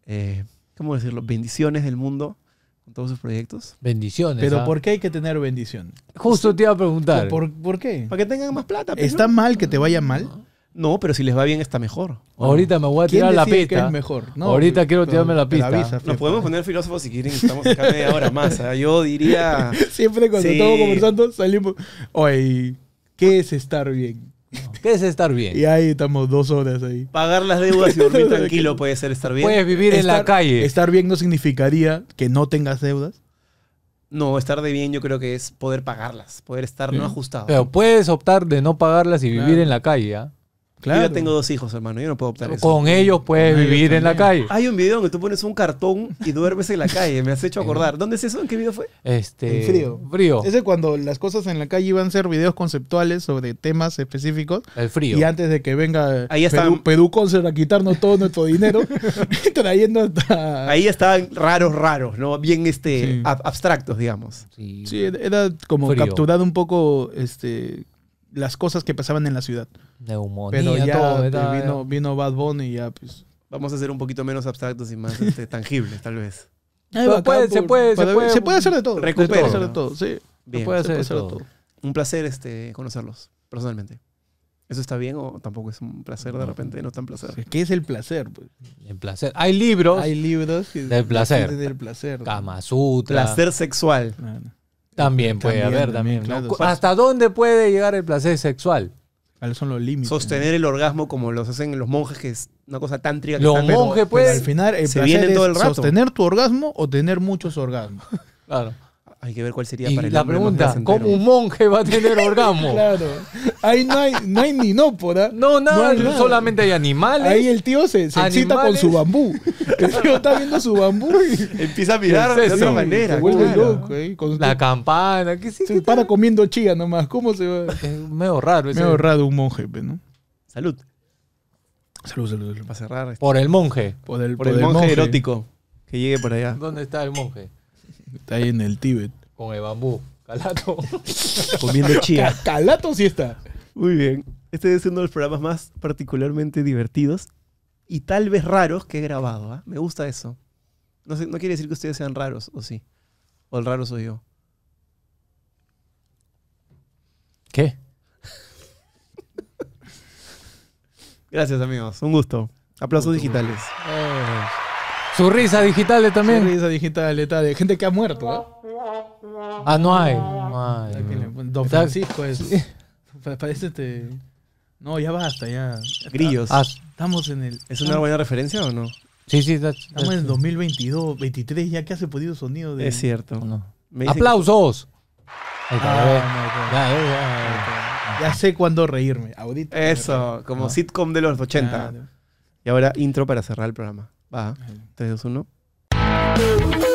eh, ¿cómo decirlo?, bendiciones del mundo con todos sus proyectos. Bendiciones. Pero ¿ah? ¿por qué hay que tener bendición? Justo te iba a preguntar. ¿Por, por qué? Para que tengan más plata. Pues, ¿Está mal que te vaya mal? No, pero si les va bien está mejor. Ahorita me voy a tirar la pista. Que es mejor? Ahorita quiero tirarme la pista. Nos podemos poner filósofos si quieren. Estamos acá media hora más. ¿ah? Yo diría... *laughs* Siempre cuando estamos conversando salimos... Oye, ¿qué es estar bien? ¿Qué es estar bien? Y ahí estamos dos horas ahí. Pagar las deudas y dormir *laughs* tranquilo puede ser estar bien. Puedes vivir en la calle. Estar bien no significaría que no tengas deudas. No, estar de bien yo creo que es poder pagarlas, poder estar no ajustado. Pero puedes optar de no pagarlas y vivir en la calle. ¿eh? Yo ya tengo dos hijos, hermano. Yo no puedo optar eso. Con ellos puedes vivir en la calle. Hay un video donde tú pones un cartón y duermes en la calle. Me has hecho acordar. ¿Dónde es eso? ¿En qué video fue? Este. En frío. Frío. Ese cuando las cosas en la calle iban a ser videos conceptuales sobre temas específicos. El frío. Y antes de que venga Ahí estaban... Perú, a quitarnos todo nuestro dinero, *laughs* trayendo Ahí estaban raros, raros, ¿no? Bien este abstractos, digamos. Sí, era como capturado un poco este las cosas que pasaban en la ciudad. de Pero ¿eh? todo, ¿verdad? vino, vino Bad Bunny y ya pues... Vamos a ser un poquito menos abstractos y más este, *laughs* tangibles, tal vez. se, puede, se, puede, se, puede, hacer de todo. Recupera. se puede hacer de todo, sí. se puede hacer, de todo. Un placer este, conocerlos, personalmente. ¿Eso está bien o tampoco es un placer de repente? No tan placer. ¿Qué es el placer? Pues? El placer. Hay libros. Hay libros. del placer. Del placer. Kama Placer sexual. Ah, también puede haber, también. ¿Hasta dónde puede llegar el placer sexual? ¿Cuáles son los límites? Sostener el orgasmo como los hacen los monjes, que es una cosa tan Los monjes, pues. al final, se viene todo el rato. sostener tu orgasmo o tener muchos orgasmos. Claro. Hay que ver cuál sería para el la pregunta, ¿cómo un monje va a tener *laughs* orgasmo? claro. Ahí no hay, no hay ni No, nada, no solamente hay animales. Ahí el tío se, excita con su bambú. El tío está viendo su bambú y *laughs* empieza a mirar de otra manera. Se vuelve loco. la campana. ¿qué sí, se para comiendo chía nomás. ¿Cómo se va? Medio raro. Ese. Medio raro un monje, ¿no? Salud. Salud, salud. Para cerrar. Este, por el monje. Por el, por el, monje erótico. Que llegue por allá. ¿Dónde está el monje? Está ahí en el Tíbet. Con el bambú. Calato. *laughs* Comiendo chía. calato sí está. Muy bien. Este es uno de los programas más particularmente divertidos y tal vez raros que he grabado. ¿ah? Me gusta eso. No, quiere decir que ustedes sean raros, ¿o sí? ¿O el raro soy yo? ¿Qué? Gracias, amigos. Un gusto. Aplausos digitales. Eh. Su risa digital también. Su risa digital de gente que ha muerto. ¿eh? Ah, no hay. Don Francisco es. Parece te. Este- no, ya basta, ya. Grillos. Ah. estamos en el. ¿Es una buena referencia o no? Sí, sí, estamos en el 2022, 23, ya que hace podido sonido de. Es cierto. No. ¡Aplausos! Ah, ya, sé cuándo reírme. Audito, Eso, como ah. sitcom de los 80. Y ahora intro para cerrar el programa. Va, 3, 2, 1.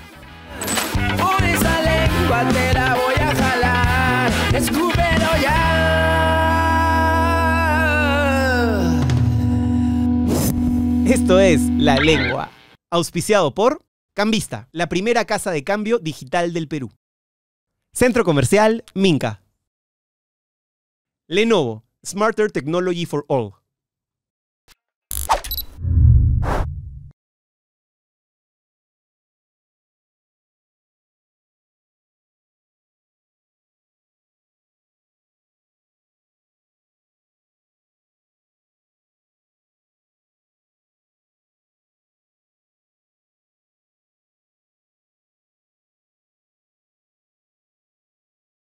Por esa lengua te la voy a jalar. Escúpelo ya. Esto es La Lengua. Auspiciado por Cambista, la primera casa de cambio digital del Perú. Centro Comercial Minca. Lenovo, Smarter Technology for All.